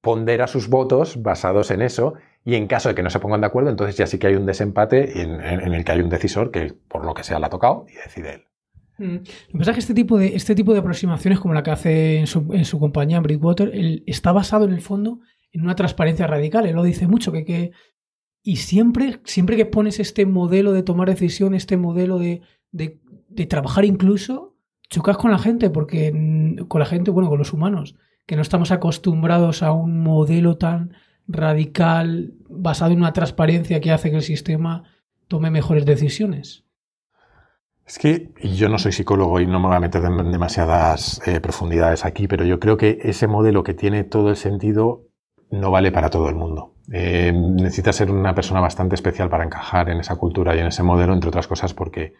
pondera sus votos basados en eso y en caso de que no se pongan de acuerdo, entonces ya sí que hay un desempate en, el que hay un decisor que por lo que sea la ha tocado y decide él. Mm. Lo que pasa que este tipo de, este tipo de aproximaciones, como la que hace en su, en su compañía, está basado en el fondo en una transparencia radical. Él lo dice mucho, que, Y siempre, siempre que pones este modelo de tomar decisión, este modelo de, de, de trabajar incluso, chocas con la gente, porque mm, con la gente, bueno, con los humanos que no estamos acostumbrados a un modelo tan radical basado en una transparencia que hace que el sistema tome mejores decisiones. Es que yo no soy psicólogo y no me voy a meter en demasiadas eh, profundidades aquí, pero yo creo que ese modelo que tiene todo el sentido no vale para todo el mundo. Eh, necesita ser una persona bastante especial para encajar en esa cultura y en ese modelo, entre otras cosas, porque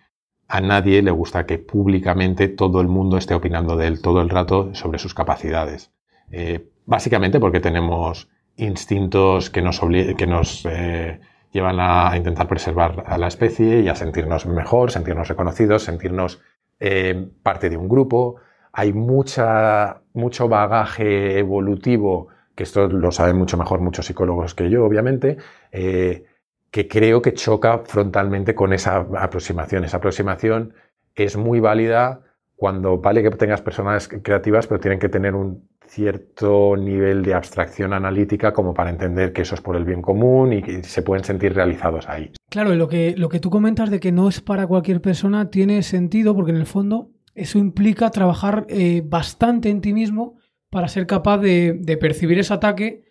a nadie le gusta que públicamente todo el mundo esté opinando de él todo el rato sobre sus capacidades. Eh, básicamente porque tenemos instintos que nos, eh, llevan a intentar preservar a la especie y a sentirnos mejor, sentirnos reconocidos, sentirnos eh, parte de un grupo. Hay mucha, mucho bagaje evolutivo, que esto lo saben mucho mejor muchos psicólogos que yo, obviamente, que creo que choca frontalmente con esa aproximación. Esa aproximación es muy válida cuando vale que tengas personas creativas, pero tienen que tener un cierto nivel de abstracción analítica como para entender que eso es por el bien común y que se pueden sentir realizados ahí. Claro, lo que, lo que tú comentas de que no es para cualquier persona tiene sentido porque en el fondo eso implica trabajar eh, bastante en ti mismo para ser capaz de, percibir ese ataque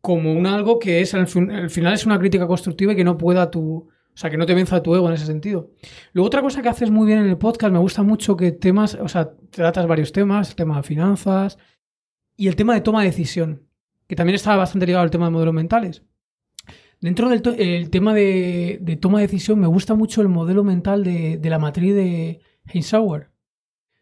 como un algo que es al, final es una crítica constructiva y que no pueda tu o sea que no te venza tu ego en ese sentido luego otra cosa que haces muy bien en el podcast me gusta mucho que temas o sea tratas varios temas el tema de finanzas y el tema de toma de decisión, que también está bastante ligado al tema de modelos mentales. Dentro del tema de, toma de decisión, me gusta mucho el modelo mental de, la matriz de Sauer.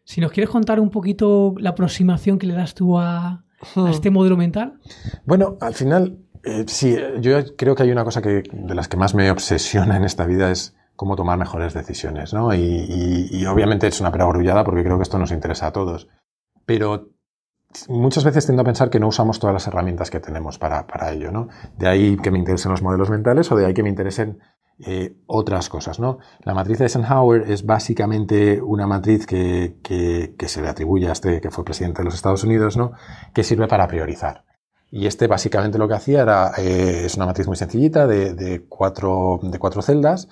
Si nos quieres contar un poquito la aproximación que le das tú a, este hmm. modelo mental. Bueno, al final, eh, sí, eh, yo creo que hay una cosa que, de las que más me obsesiona en esta vida es cómo tomar mejores decisiones, ¿no? Y, obviamente es una perogrullada porque creo que esto nos interesa a todos. Pero muchas veces tiendo a pensar que no usamos todas las herramientas que tenemos para, ello, ¿no? De ahí que me interesen los modelos mentales o de ahí que me interesen eh, otras cosas, ¿no? La matriz de Eisenhower es básicamente una matriz que, que, se le atribuye a este que fue presidente de los Estados Unidos, ¿no? Que sirve para priorizar. Y este básicamente lo que hacía era, eh, es una matriz muy sencillita de, de cuatro celdas,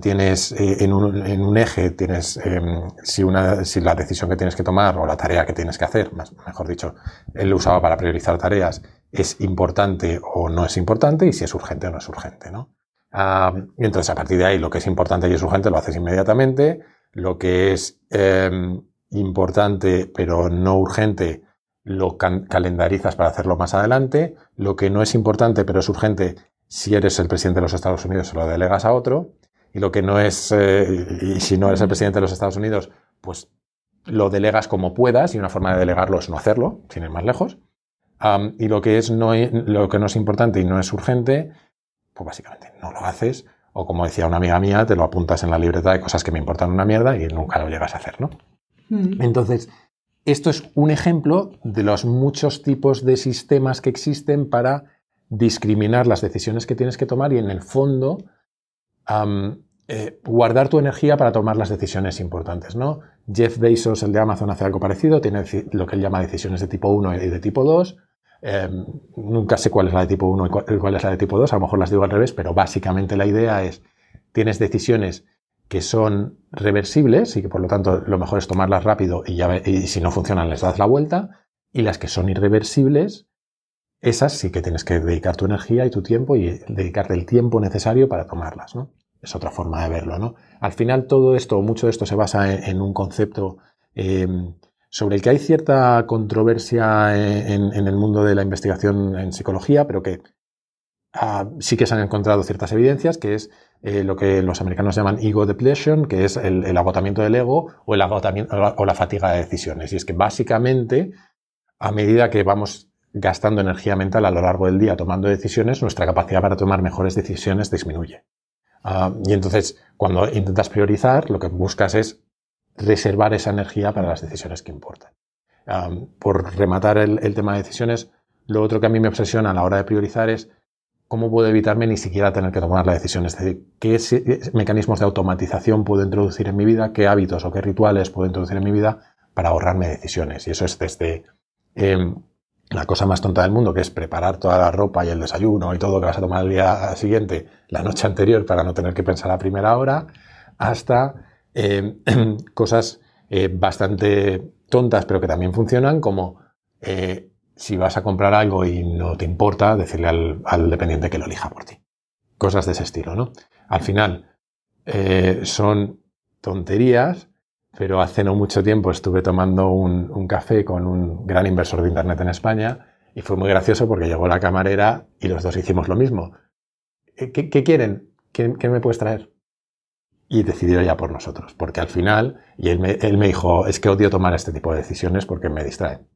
tienes eh, en, un, eje, tienes em, si, la decisión que tienes que tomar o la tarea que tienes que hacer, más, mejor dicho, él lo usaba para priorizar tareas, es importante o no es importante y si es urgente o no es urgente. ¿no? entonces, a partir de ahí, lo que es importante y es urgente lo haces inmediatamente, lo que es em, importante pero no urgente lo calendarizas para hacerlo más adelante, lo que no es importante pero es urgente, si eres el presidente de los Estados Unidos se lo delegas a otro, y lo que no es, eh, y si no eres el presidente de los Estados Unidos, pues lo delegas como puedas y una forma de delegarlo es no hacerlo, sin ir más lejos. y lo que, es no, lo que no es importante y no es urgente, pues básicamente no lo haces. O como decía una amiga mía, te lo apuntas en la libreta de cosas que me importan una mierda y nunca lo llegas a hacer, ¿no? Mm. Entonces, esto es un ejemplo de los muchos tipos de sistemas que existen para discriminar las decisiones que tienes que tomar y en el fondo eh, guardar tu energía para tomar las decisiones importantes, ¿no? Jeff Bezos, el de Amazon, hace algo parecido, tiene lo que él llama decisiones de tipo 1 y de tipo 2. Em, nunca sé cuál es la de tipo 1 y cuál, es la de tipo 2, a lo mejor las digo al revés, pero básicamente la idea es, tienes decisiones que son reversibles y que por lo tanto lo mejor es tomarlas rápido y, ya, y si no funcionan les das la vuelta, y las que son irreversibles, esas sí que tienes que dedicar tu energía y tu tiempo y eh, dedicarte el tiempo necesario para tomarlas, ¿no? Es otra forma de verlo, ¿no? Al final todo esto, mucho de esto se basa en, un concepto em, sobre el que hay cierta controversia eh, en, el mundo de la investigación en psicología, pero que ah, sí que se han encontrado ciertas evidencias, que es eh, lo que los americanos llaman ego depletion, que es el, agotamiento del ego o, el agotamiento, o la fatiga de decisiones. Y es que básicamente, a medida que vamos gastando energía mental a lo largo del día tomando decisiones, nuestra capacidad para tomar mejores decisiones disminuye. Ah, y entonces, cuando intentas priorizar, lo que buscas es reservar esa energía para las decisiones que importan. Ah, por rematar el, tema de decisiones, lo otro que a mí me obsesiona a la hora de priorizar es cómo puedo evitarme ni siquiera tener que tomar la decisiones Es decir, qué mecanismos de automatización puedo introducir en mi vida, qué hábitos o qué rituales puedo introducir en mi vida para ahorrarme decisiones. Y eso es desde em, la cosa más tonta del mundo, que es preparar toda la ropa y el desayuno y todo que vas a tomar el día siguiente, la noche anterior, para no tener que pensar a primera hora, hasta em, cosas eh, bastante tontas, pero que también funcionan, como eh, si vas a comprar algo y no te importa, decirle al, al, dependiente que lo elija por ti. Cosas de ese estilo, ¿no? Al final, eh, son tonterías pero hace no mucho tiempo estuve tomando un, café con un gran inversor de Internet en España y fue muy gracioso porque llegó la camarera y los dos hicimos lo mismo. Eh, ¿Qué, quieren? ¿Qué, me puedes traer? Y decidió ya por nosotros, porque al final, y él me, dijo, es que odio tomar este tipo de decisiones porque me distraen.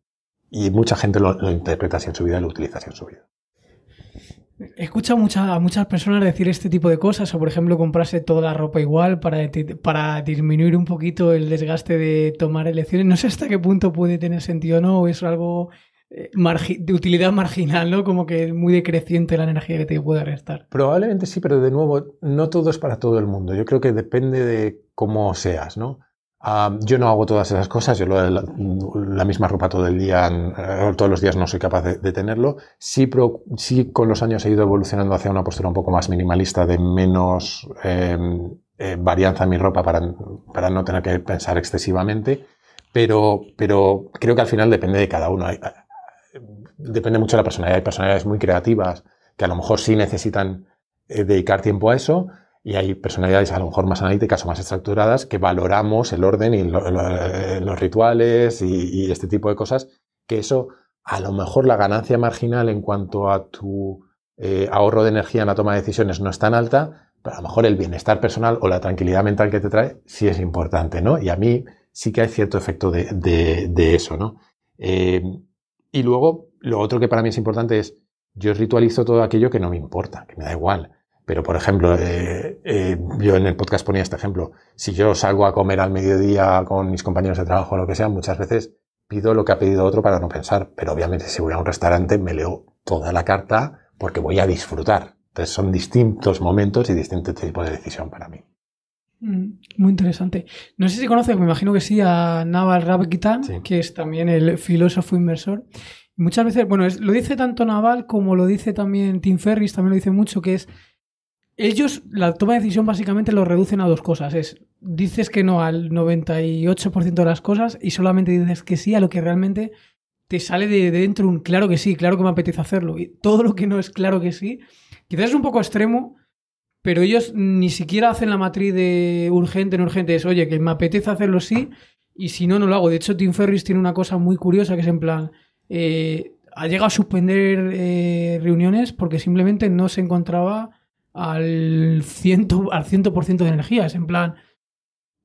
Y mucha gente lo, interpreta así en su vida, y lo utiliza así en su vida. Escucha a, a muchas personas decir este tipo de cosas, o por ejemplo, comprarse toda la ropa igual para, para disminuir un poquito el desgaste de tomar elecciones. No sé hasta qué punto puede tener sentido no, o es algo eh, de utilidad marginal, ¿no? Como que es muy decreciente la energía que te puede restar. Probablemente sí, pero de nuevo, no todo es para todo el mundo. Yo creo que depende de cómo seas, ¿no? Ah, yo no hago todas esas cosas, yo lo, la, la, misma ropa todo el día, eh, todos los días no soy capaz de, tenerlo. Sí, con los años he ido evolucionando hacia una postura un poco más minimalista, de menos em, eh, varianza en mi ropa para, no tener que pensar excesivamente, pero, creo que al final depende de cada uno. depende mucho de la personalidad. Hay personalidades muy creativas que a lo mejor sí necesitan eh, dedicar tiempo a eso, y hay personalidades a lo mejor más analíticas o más estructuradas que valoramos el orden y eh, los rituales y, este tipo de cosas, que eso a lo mejor la ganancia marginal en cuanto a tu eh, ahorro de energía en la toma de decisiones no es tan alta, pero a lo mejor el bienestar personal o la tranquilidad mental que te trae sí es importante, ¿no? Y a mí sí que hay cierto efecto de, eso, ¿no? Eh, y luego, lo otro que para mí es importante es, yo ritualizo todo aquello que no me importa, que me da igual. Pero, por ejemplo, eh, eh, yo en el podcast ponía este ejemplo. Si yo salgo a comer al mediodía con mis compañeros de trabajo o lo que sea, muchas veces pido lo que ha pedido otro para no pensar. Pero obviamente si voy a un restaurante me leo toda la carta porque voy a disfrutar. Entonces son distintos momentos y distintos tipos de decisión para mí. Mm, muy interesante. No sé si conoces, me imagino que sí, a Naval Ravikant, que es también el filósofo inversor. Muchas veces, bueno, lo dice tanto Naval como lo dice también Tim Ferris, también lo dice mucho, que es ellos la toma de decisión básicamente lo reducen a dos cosas. Es, dices que no al 98% de las cosas y solamente dices que sí a lo que realmente te sale de, dentro un claro que sí, claro que me apetece hacerlo. Y todo lo que no es claro que sí, quizás es un poco extremo, pero ellos ni siquiera hacen la matriz de urgente, en urgente. Es, oye, que me apetece hacerlo sí y si no, no lo hago. De hecho, Tim Ferris tiene una cosa muy curiosa que es en plan... Eh, ha llegado a suspender eh, reuniones porque simplemente no se encontraba al 100%, al de energía. Es en plan,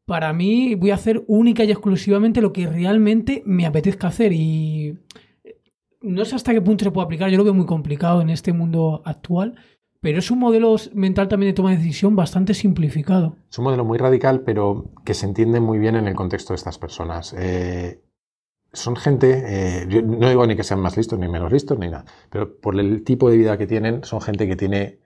para mí voy a hacer única y exclusivamente lo que realmente me apetezca hacer y eh, no sé hasta qué punto se puede aplicar, yo lo veo muy complicado en este mundo actual, pero es un modelo mental también de toma de decisión bastante simplificado. Es un modelo muy radical, pero que se entiende muy bien en el contexto de estas personas. Eh, son gente, eh, no digo ni que sean más listos, ni menos listos, ni nada, pero por el tipo de vida que tienen, son gente que tiene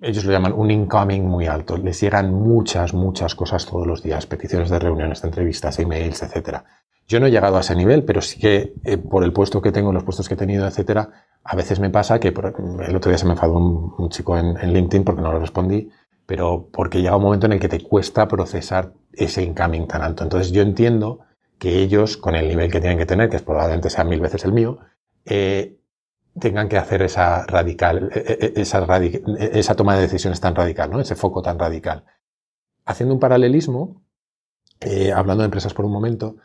ellos lo llaman un incoming muy alto. Les llegan muchas, muchas cosas todos los días, peticiones de reuniones, de entrevistas, emails, etcétera. Yo no he llegado a ese nivel, pero sí que eh, por el puesto que tengo, los puestos que he tenido, etcétera, a veces me pasa que el otro día se me enfadó un, chico en, LinkedIn porque no lo respondí, pero porque llega un momento en el que te cuesta procesar ese incoming tan alto. Entonces yo entiendo que ellos, con el nivel que tienen que tener, que es probablemente sea mil veces el mío, eh, tengan que hacer esa e, e, e, esa, toma de decisiones tan radical, ¿no? ese foco tan radical. Haciendo un paralelismo, eh, hablando de empresas por un momento,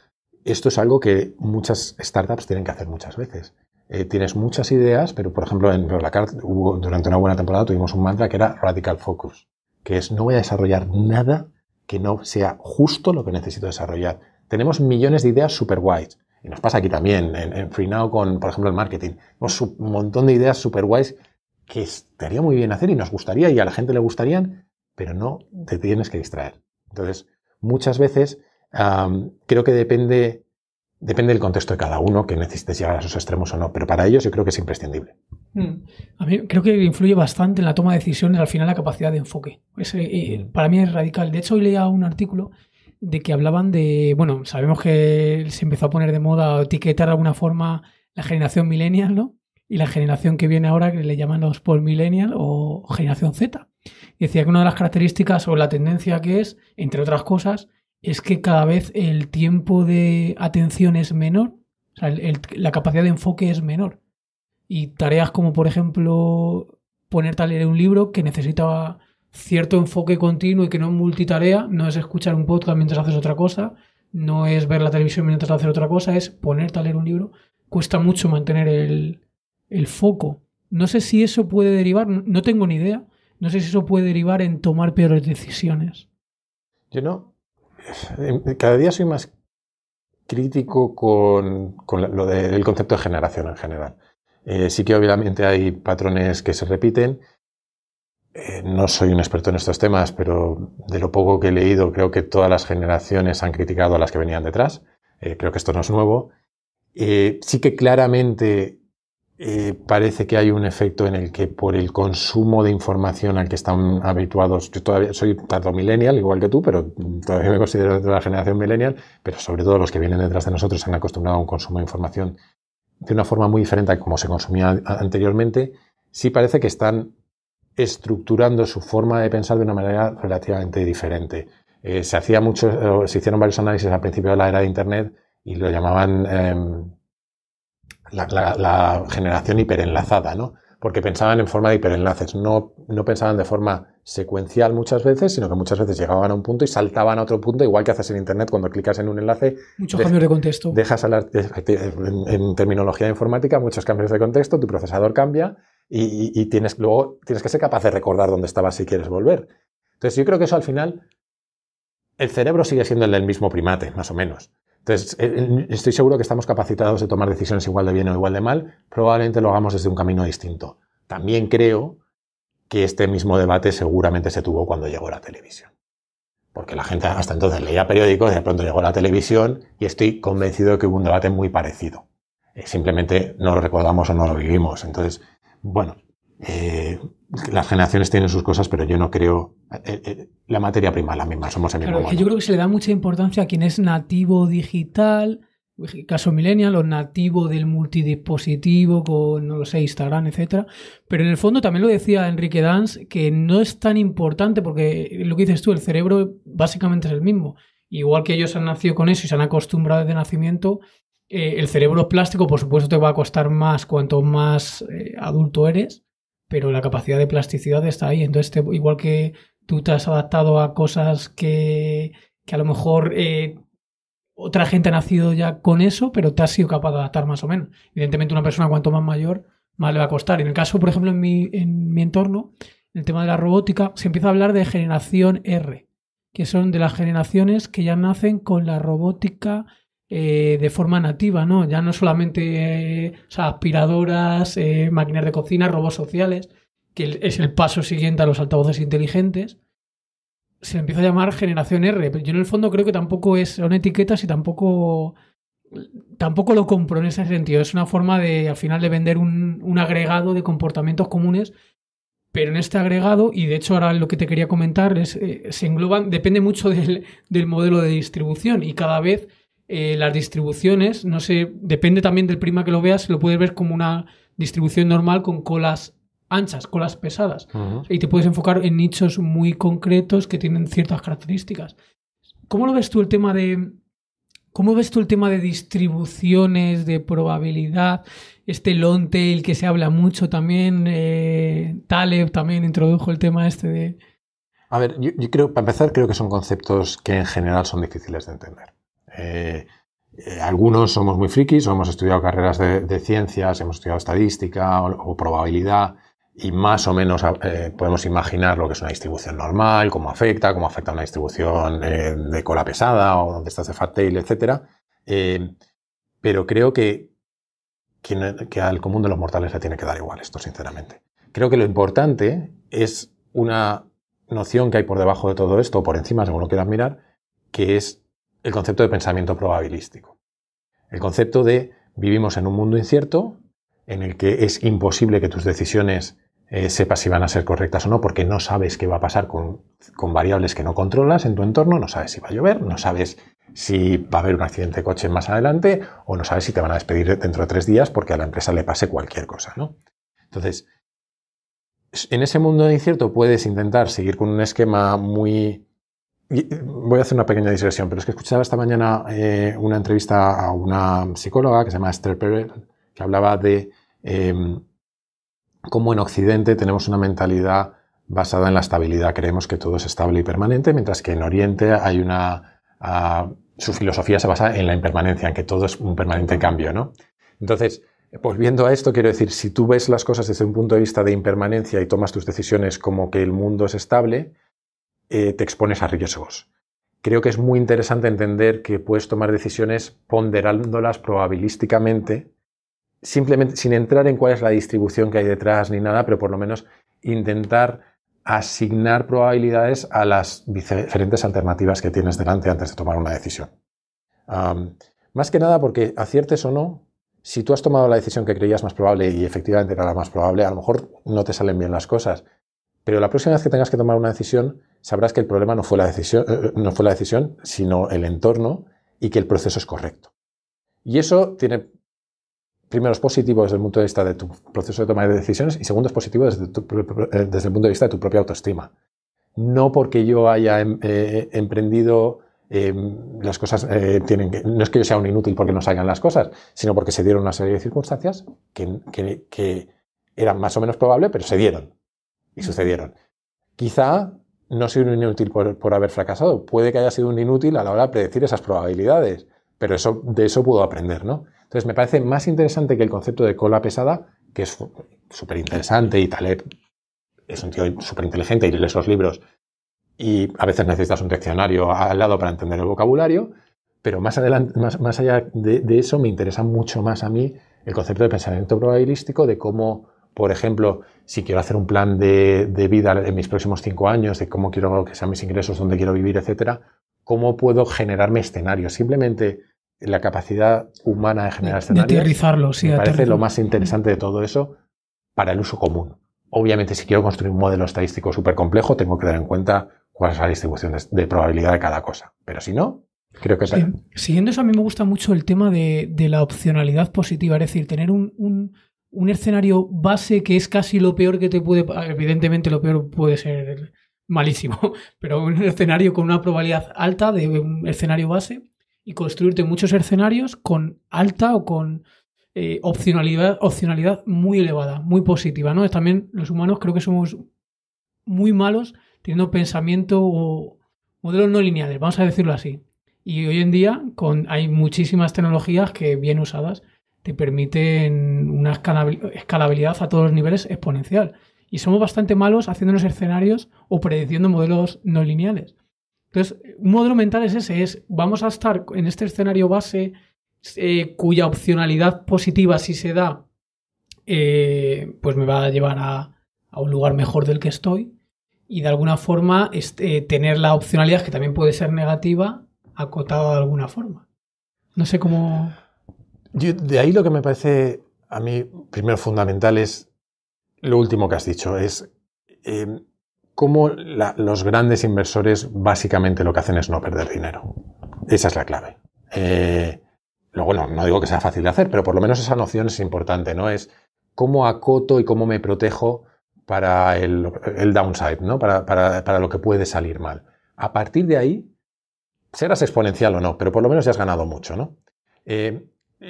esto es algo que muchas startups tienen que hacer muchas veces. Eh, tienes muchas ideas, pero por ejemplo en La hubo, durante una buena temporada tuvimos un mantra que era Radical Focus, que es no voy a desarrollar nada que no sea justo lo que necesito desarrollar. Tenemos millones de ideas super guays, y nos pasa aquí también, en, FreeNow con, por ejemplo, el marketing. Tenemos un montón de ideas super guays que estaría muy bien hacer y nos gustaría y a la gente le gustarían, pero no te tienes que distraer. Entonces, muchas veces creo que depende, depende del contexto de cada uno que necesites llegar a esos extremos o no, pero para ellos yo creo que es imprescindible. Hmm. A mí creo que influye bastante en la toma de decisiones, al final la capacidad de enfoque. Eh, eh, hmm. para mí es radical. De hecho, hoy leía un artículo de que hablaban de, bueno, sabemos que se empezó a poner de moda etiquetar de alguna forma la generación millennial, ¿no? Y la generación que viene ahora que le llaman los post millennial o generación Z. decía que una de las características o la tendencia que es, entre otras cosas, es que cada vez el tiempo de atención es menor, o sea, la capacidad de enfoque es menor. Y tareas como, por ejemplo, ponerte a leer un libro que necesitaba cierto enfoque continuo y que no es multitarea, no es escuchar un podcast mientras haces otra cosa, no es ver la televisión mientras haces otra cosa, es ponerte a leer un libro. Cuesta mucho mantener el, el foco. No sé si eso puede derivar, no tengo ni idea, no sé si eso puede derivar en tomar peores decisiones. Yo no. Em, cada día soy más crítico con, con lo del concepto de generación en general. Eh, sí que obviamente hay patrones que se repiten eh, no soy un experto en estos temas, pero de lo poco que he leído, creo que todas las generaciones han criticado a las que venían detrás. Eh, creo que esto no es nuevo. Eh, sí que claramente parece que hay un efecto en el que por el consumo de información al que están habituados, yo todavía soy tanto millennial, igual que tú, pero todavía me considero de la generación millennial, pero sobre todo los que vienen detrás de nosotros han acostumbrado a un consumo de información de una forma muy diferente a como se consumía anteriormente, sí parece que están estructurando su forma de pensar de una manera relativamente diferente. Eh, se, hacía mucho, eh, se hicieron varios análisis al principio de la era de Internet y lo llamaban em, la, generación hiperenlazada, ¿no? porque pensaban en forma de hiperenlaces, no, no pensaban de forma secuencial muchas veces, sino que muchas veces llegaban a un punto y saltaban a otro punto, igual que haces en Internet cuando clicas en un enlace. Muchos cambios de contexto. Dejas en, en, terminología informática muchos cambios de contexto, tu procesador cambia y, tienes, luego tienes que ser capaz de recordar dónde estabas si quieres volver. Entonces yo creo que eso al final, el cerebro sigue siendo el mismo primate, más o menos. Entonces eh, estoy seguro que estamos capacitados de tomar decisiones igual de bien o igual de mal, probablemente lo hagamos desde un camino distinto. También creo que este mismo debate seguramente se tuvo cuando llegó la televisión. Porque la gente hasta entonces leía periódicos, de pronto llegó la televisión y estoy convencido de que hubo un debate muy parecido. Eh, simplemente no lo recordamos o no lo vivimos. Entonces, bueno, eh, las generaciones tienen sus cosas, pero yo no creo. Eh, eh, la materia prima es la misma, somos el mismo. yo creo que se le da mucha importancia a quien es nativo digital, caso millennial, o nativo del multidispositivo, con, no lo sé, Instagram, etcétera. Pero en el fondo también lo decía Enrique Danz, que no es tan importante, porque lo que dices tú, el cerebro básicamente es el mismo. Igual que ellos han nacido con eso y se han acostumbrado desde nacimiento, eh, el cerebro plástico, por supuesto, te va a costar más cuanto más eh, adulto eres, pero la capacidad de plasticidad está ahí. Entonces, igual que tú te has adaptado a cosas que, a lo mejor eh, otra gente ha nacido ya con eso, pero te has sido capaz de adaptar más o menos. Evidentemente, una persona cuanto más mayor, más le va a costar. En el caso, por ejemplo, en mi, en mi entorno, en el tema de la robótica, se empieza a hablar de generación R, que son de las generaciones que ya nacen con la robótica eh, de forma nativa, ¿no? Ya no solamente eh, aspiradoras, eh, máquinas de cocina, robots sociales, que es el paso siguiente a los altavoces inteligentes. Se empieza a llamar generación R, pero yo en el fondo creo que tampoco es, una etiqueta si tampoco, tampoco lo compro en ese sentido. Es una forma de, al final, de vender un, agregado de comportamientos comunes pero en este agregado, y de hecho ahora lo que te quería comentar es, se engloban, depende mucho del, modelo de distribución y cada vez eh, las distribuciones, no sé, depende también del prima que lo veas, lo puedes ver como una distribución normal con colas anchas, colas pesadas. Y te puedes enfocar en nichos muy concretos que tienen ciertas características. ¿Cómo lo ves tú el tema de, ¿Cómo ves tú el tema de distribuciones, de probabilidad? Este long tail que se habla mucho también, eh, Taleb también introdujo el tema este de... A ver, yo, creo, para empezar, creo que son conceptos que en general son difíciles de entender. Eh, eh, algunos somos muy frikis, o hemos estudiado carreras de, ciencias, hemos estudiado estadística o, probabilidad y más o menos eh, podemos imaginar lo que es una distribución normal, cómo afecta, cómo afecta una distribución de cola pesada o dónde está de fat tail, etc. pero creo que, que, al común de los mortales le tiene que dar igual esto, sinceramente. Creo que lo importante es una noción que hay por debajo de todo esto, o por encima, según lo quieras mirar, que es el concepto de pensamiento probabilístico. El concepto de vivimos en un mundo incierto en el que es imposible que tus decisiones eh, sepas si van a ser correctas o no, porque no sabes qué va a pasar con, variables que no controlas en tu entorno, no sabes si va a llover, no sabes si va a haber un accidente de coche más adelante, o no sabes si te van a despedir dentro de tres días porque a la empresa le pase cualquier cosa, ¿no? Entonces, en ese mundo incierto puedes intentar seguir con un esquema muy eh, voy a hacer una pequeña digresión, pero es que escuchaba esta mañana eh, una entrevista a una psicóloga que se llama Esther Perel, que hablaba de em, cómo en Occidente tenemos una mentalidad basada en la estabilidad. Creemos que todo es estable y permanente, mientras que en Oriente hay una... su filosofía se basa en la impermanencia, en que todo es un permanente cambio, ¿no? Entonces, volviendo a esto, quiero decir, si tú ves las cosas desde un punto de vista de impermanencia y tomas tus decisiones como que el mundo es estable, eh, te expones a riesgos. Creo que es muy interesante entender que puedes tomar decisiones ponderándolas probabilísticamente, simplemente sin entrar en cuál es la distribución que hay detrás ni nada, pero por lo menos intentar asignar probabilidades a las diferentes alternativas que tienes delante antes de tomar una decisión. más que nada porque aciertes o no, si tú has tomado la decisión que creías más probable y efectivamente era la más probable, a lo mejor no te salen bien las cosas, pero la próxima vez que tengas que tomar una decisión, sabrás que el problema no fue la decisión, eh, eh, no fue la decisión sino el entorno y que el proceso es correcto. Y eso tiene primero positivos positivo desde el punto de vista de tu proceso de toma de decisiones y segundo es positivo desde, eh, el punto de vista de tu propia autoestima. No porque yo haya em, emprendido em, las cosas, tienen que, no es que yo sea un inútil porque no salgan las cosas, sino porque se dieron una serie de circunstancias que, que eran más o menos probable, pero se dieron y sucedieron. Quizá no soy un inútil por, haber fracasado. Puede que haya sido un inútil a la hora de predecir esas probabilidades, pero eso, de eso puedo aprender, ¿no? Entonces me parece más interesante que el concepto de cola pesada, que es súper interesante y Taleb eh, es un tío súper inteligente y lee esos libros y a veces necesitas un diccionario al lado para entender el vocabulario, pero más, adelante, allá de, de, eso me interesa mucho más a mí el concepto de pensamiento probabilístico, de cómo por ejemplo, si quiero hacer un plan de, vida en mis próximos cinco años, de cómo quiero que sean mis ingresos, dónde quiero vivir, etcétera, cómo puedo generarme escenarios. Simplemente la capacidad humana de generar escenarios. De sí. Me parece lo más interesante de todo eso para el uso común. Obviamente, si quiero construir un modelo estadístico súper complejo, tengo que dar en cuenta cuál es la distribución de, probabilidad de cada cosa. Pero si no, Creo que Siguiendo eso, a mí me gusta mucho el tema de, la opcionalidad positiva, es decir, tener un, un escenario base que es casi lo peor que te puede... Evidentemente lo peor puede ser malísimo, pero un escenario con una probabilidad alta de un escenario base y construirte muchos escenarios con alta o con eh, opcionalidad, opcionalidad muy elevada, muy positiva, ¿no? También los humanos creo que somos muy malos teniendo pensamiento o modelos no lineales, vamos a decirlo así. Y hoy en día con, hay muchísimas tecnologías que bien usadas te permiten una escalabilidad a todos los niveles exponencial. Y somos bastante malos haciendo haciéndonos escenarios o prediciendo modelos no lineales. Entonces, un modelo mental es ese, es vamos a estar en este escenario base eh, cuya opcionalidad positiva si se da, eh, pues me va a llevar a, un lugar mejor del que estoy. Y de alguna forma este, tener la opcionalidad que también puede ser negativa acotada de alguna forma. No sé cómo de ahí lo que me parece a mí, primero fundamental, es lo último que has dicho, es eh, cómo los grandes inversores básicamente lo que hacen es no perder dinero. Esa es la clave. Eh, luego, no, no, digo que sea fácil de hacer, pero por lo menos esa noción es importante, ¿no? Es cómo acoto y cómo me protejo para el, downside, ¿no? Para, para, lo que puede salir mal. A partir de ahí, serás exponencial o no, pero por lo menos ya has ganado mucho, ¿no? Eh,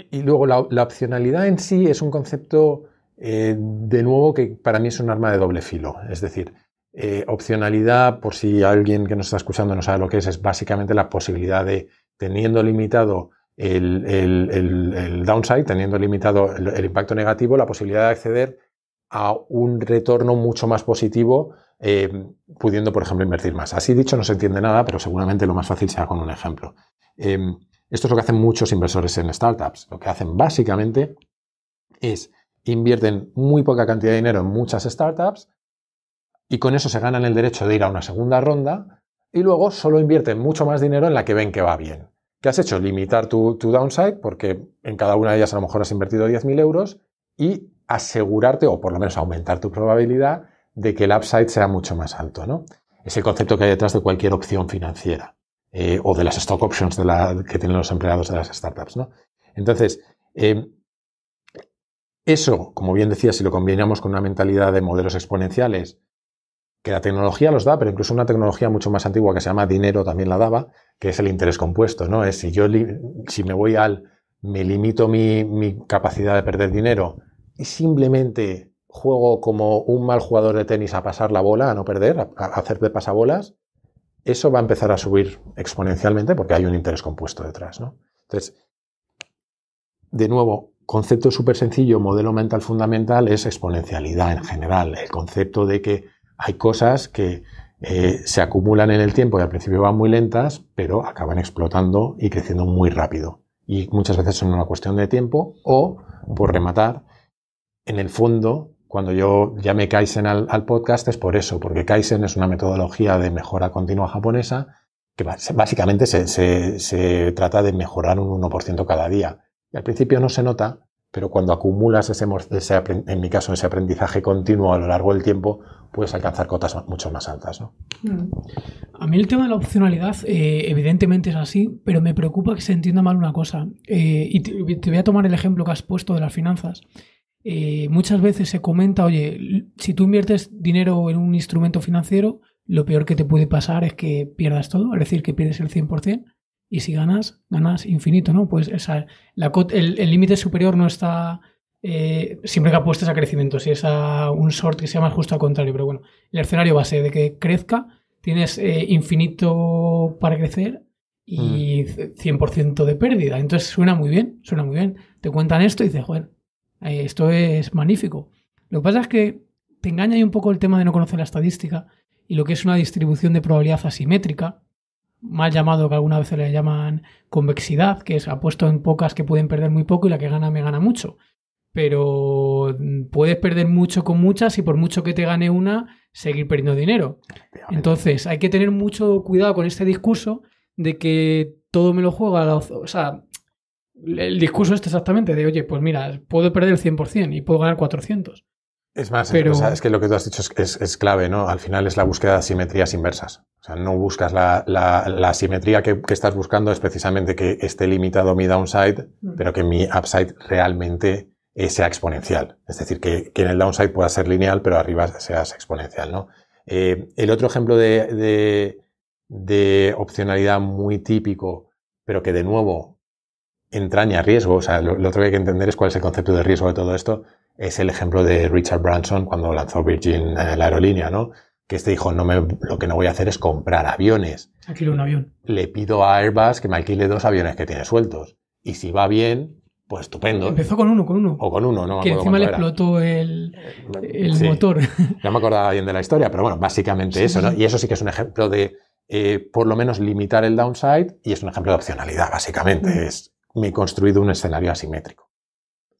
y luego la, opcionalidad en sí es un concepto, eh, de nuevo, que para mí es un arma de doble filo. Es decir, eh, opcionalidad, por si alguien que nos está escuchando no sabe lo que es, es básicamente la posibilidad de, teniendo limitado el, downside, teniendo limitado el, impacto negativo, la posibilidad de acceder a un retorno mucho más positivo, eh, pudiendo, por ejemplo, invertir más. Así dicho, no se entiende nada, pero seguramente lo más fácil sea con un ejemplo. Em, esto es lo que hacen muchos inversores en startups. Lo que hacen básicamente es invierten muy poca cantidad de dinero en muchas startups y con eso se ganan el derecho de ir a una segunda ronda y luego solo invierten mucho más dinero en la que ven que va bien. ¿Qué has hecho? Limitar tu, downside porque en cada una de ellas a lo mejor has invertido 10.000 euros y asegurarte o por lo menos aumentar tu probabilidad de que el upside sea mucho más alto. ¿no? Es el concepto que hay detrás de cualquier opción financiera. Eh, o de las stock options que tienen los empleados de las startups. ¿no? Entonces, em, eso, como bien decía, si lo combinamos con una mentalidad de modelos exponenciales, que la tecnología los da, pero incluso una tecnología mucho más antigua que se llama dinero también la daba, que es el interés compuesto, ¿no? Es si yo si me voy al me limito mi, mi capacidad de perder dinero y simplemente juego como un mal jugador de tenis a pasar la bola, a no perder, a, a hacer de pasabolas, eso va a empezar a subir exponencialmente porque hay un interés compuesto detrás. Entonces, de nuevo, concepto súper sencillo, modelo mental fundamental es exponencialidad en general, el concepto de que hay cosas que eh, se acumulan en el tiempo y al principio van muy lentas, pero acaban explotando y creciendo muy rápido. Y muchas veces son una cuestión de tiempo o, por rematar, en el fondo cuando yo llamé Kaizen al, al, podcast es por eso, porque Kaizen es una metodología de mejora continua japonesa que básicamente se, trata de mejorar un 1% cada día. Y al principio no se nota, pero cuando acumulas ese, en mi caso, ese aprendizaje continuo a lo largo del tiempo, puedes alcanzar cotas mucho más altas. Mm. A mí el tema de la opcionalidad, eh, evidentemente es así, pero me preocupa que se entienda mal una cosa. Eh, y te, voy a tomar el ejemplo que has puesto de las finanzas. Eh, muchas veces se comenta, oye, si tú inviertes dinero en un instrumento financiero, lo peor que te puede pasar es que pierdas todo, es decir, que pierdes el 100%, y si ganas, ganas infinito, ¿no? Pues esa, el límite superior no está eh, siempre que apuestes a crecimiento, si es a un short que sea más justo al contrario, pero bueno, el escenario base de que crezca, tienes eh, infinito para crecer y 100% mm. de pérdida, entonces suena muy bien, suena muy bien, te cuentan esto y dices, joder, eh, esto es magnífico. Lo que pasa es que te engaña un poco el tema de no conocer la estadística y lo que es una distribución de probabilidad asimétrica, mal llamado que alguna vez le llaman convexidad, que es apuesto en pocas que pueden perder muy poco y la que gana me gana mucho. Pero puedes perder mucho con muchas y por mucho que te gane una, seguir perdiendo dinero. Entonces, hay que tener mucho cuidado con este discurso de que todo me lo juega, o el discurso es este exactamente de, oye, pues mira, puedo perder el 100% y puedo ganar 400. Es más, es, que lo que tú has dicho es, clave, ¿no? Al final es la búsqueda de asimetrías inversas. O sea, no buscas la, la, asimetría que, estás buscando es precisamente que esté limitado mi downside, mm. pero que mi upside realmente eh, sea exponencial. Es decir, que, en el downside pueda ser lineal, pero arriba seas exponencial, ¿no? Eh, el otro ejemplo de, de opcionalidad muy típico, pero que de nuevo entraña riesgo, o sea, lo, otro que hay que entender es cuál es el concepto de riesgo de todo esto, es el ejemplo de Richard Branson cuando lanzó Virgin eh, la aerolínea, ¿no? Que este dijo, no me, lo que no voy a hacer es comprar aviones. Alquilo un avión. Le pido a Airbus que me alquile dos aviones que tiene sueltos. Y si va bien, pues estupendo. Empezó con uno, con uno. O con uno, ¿no? Que encima le explotó el, eh, motor. No me acordaba bien de la historia, pero bueno, básicamente eso, ¿no? Y eso sí que es un ejemplo de, eh, por lo menos, limitar el downside y es un ejemplo de opcionalidad, básicamente. Es, me he construido un escenario asimétrico.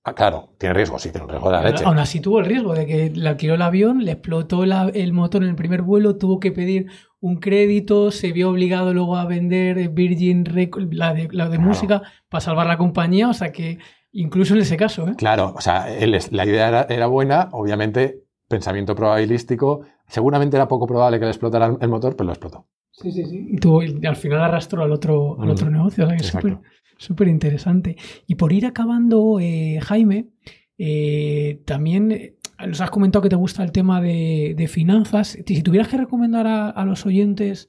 Ah, claro, tiene riesgo, sí, tiene un riesgo de la leche. Aún así tuvo el riesgo de que le alquiló el avión, le explotó el motor en el primer vuelo, tuvo que pedir un crédito, se vio obligado luego a vender Virgin Records, la de, música, para salvar la compañía, o sea que incluso en ese caso. ¿eh? Claro, o sea, la idea era, buena, obviamente, pensamiento probabilístico, seguramente era poco probable que le explotara el motor, pero lo explotó. Sí, sí, sí. Y, tuvo, al final arrastró al otro, al otro negocio, Súper interesante. Y por ir acabando, eh, Jaime, eh, también eh, nos has comentado que te gusta el tema de, finanzas. Si tuvieras que recomendar a, los oyentes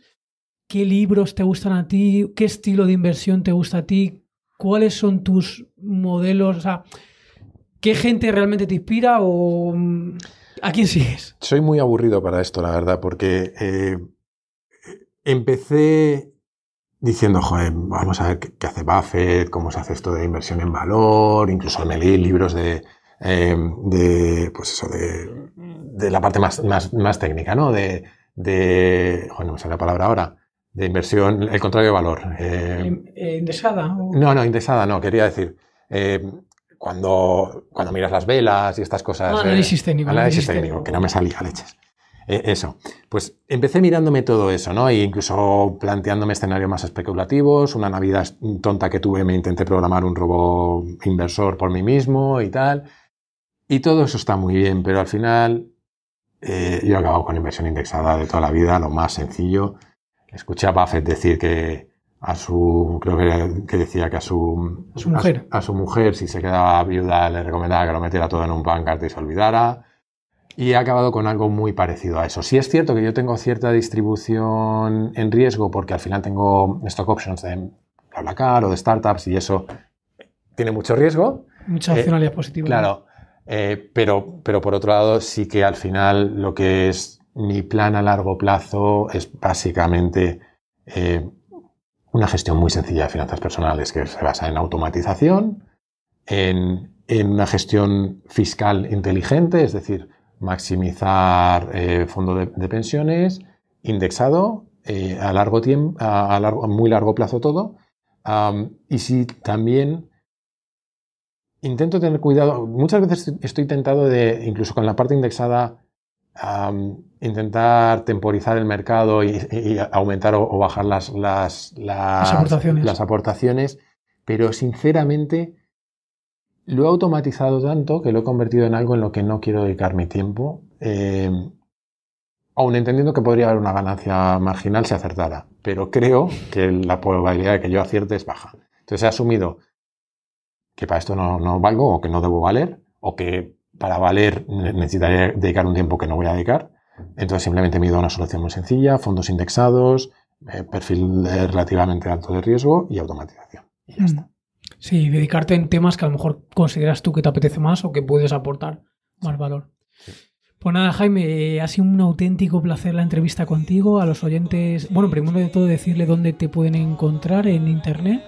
qué libros te gustan a ti, qué estilo de inversión te gusta a ti, cuáles son tus modelos, o sea, qué gente realmente te inspira o mm, a quién sigues. Soy muy aburrido para esto, la verdad, porque empecé diciendo, joder, vamos a ver qué, hace Buffett, cómo se hace esto de inversión en valor, incluso me leí libros de, eh, de pues eso, de, de la parte más, más, más, técnica, ¿no? De, de, joder, no me sale la palabra ahora, de inversión, el contrario de valor. Eh, em, eh ¿Indexada? No, no, indexada no, quería decir, eh, cuando, cuando miras las velas y estas cosas... técnico. Análisis técnico, que no me salía leches. Eh, eso. Pues empecé mirándome todo eso, ¿no? E incluso planteándome escenarios más especulativos. Una Navidad tonta que tuve, me intenté programar un robot inversor por mí mismo y tal. Y todo eso está muy bien, pero al final eh, yo he acabado con inversión indexada de toda la vida, lo más sencillo. Escuché a Buffett decir que a su, creo que, decía que a su, a su mujer, si se quedaba viuda le recomendaba que lo metiera todo en un pancarte y se olvidara. Y he acabado con algo muy parecido a eso. Si es cierto que yo tengo cierta distribución en riesgo porque al final tengo stock options de BlaBlaCar o de startups y eso tiene mucho riesgo. Mucha eh, opcionalidad positiva. Claro, eh, pero, pero por otro lado sí que al final lo que es mi plan a largo plazo es básicamente eh, una gestión muy sencilla de finanzas personales que se basa en automatización, en, en una gestión fiscal inteligente, es decir, maximizar eh, fondo de, pensiones, indexado, eh, a, largo tiempo, a, largo, muy largo plazo todo. y si también intento tener cuidado, muchas veces estoy tentado de, incluso con la parte indexada, intentar temporizar el mercado y, aumentar o, bajar las aportaciones, pero sinceramente lo he automatizado tanto que lo he convertido en algo en lo que no quiero dedicar mi tiempo, eh, aun entendiendo que podría haber una ganancia marginal si acertara, pero creo que la probabilidad de que yo acierte es baja. Entonces he asumido que para esto no, valgo o que no debo valer o que para valer necesitaría dedicar un tiempo que no voy a dedicar. Entonces simplemente he a una solución muy sencilla, fondos indexados, eh, perfil relativamente alto de riesgo y automatización. Y ya mm. está. Sí, dedicarte en temas que a lo mejor consideras tú que te apetece más o que puedes aportar más valor. Pues nada, Jaime, eh, ha sido un auténtico placer la entrevista contigo. A los oyentes, bueno, primero de todo decirle dónde te pueden encontrar en internet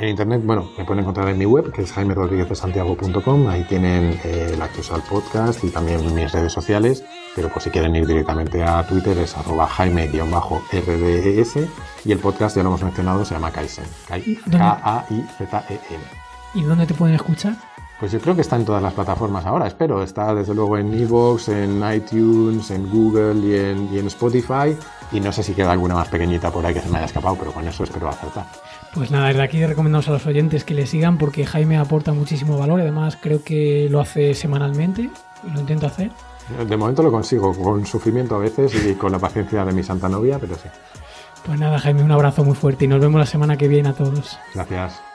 en internet, bueno, me pueden encontrar en mi web, que es santiago.com Ahí tienen eh, el acceso al podcast y también mis redes sociales. Pero pues si quieren ir directamente a Twitter es arroba jaime rdes y el podcast, ya lo hemos mencionado, se llama Kaizen. K-A-I-Z-E-N. ¿Y dónde te pueden escuchar? Pues yo creo que está en todas las plataformas ahora, espero. Está desde luego en Evox, en iTunes, en Google y y en Spotify. Y no sé si queda alguna más pequeñita por ahí que se me haya escapado, pero con eso espero acertar. Pues nada, desde aquí recomendamos a los oyentes que le sigan porque Jaime aporta muchísimo valor. Además, creo que lo hace semanalmente, lo intento hacer. De momento lo consigo, con sufrimiento a veces y con la paciencia de mi santa novia, pero sí. Pues nada, Jaime, un abrazo muy fuerte y nos vemos la semana que viene a todos. Gracias.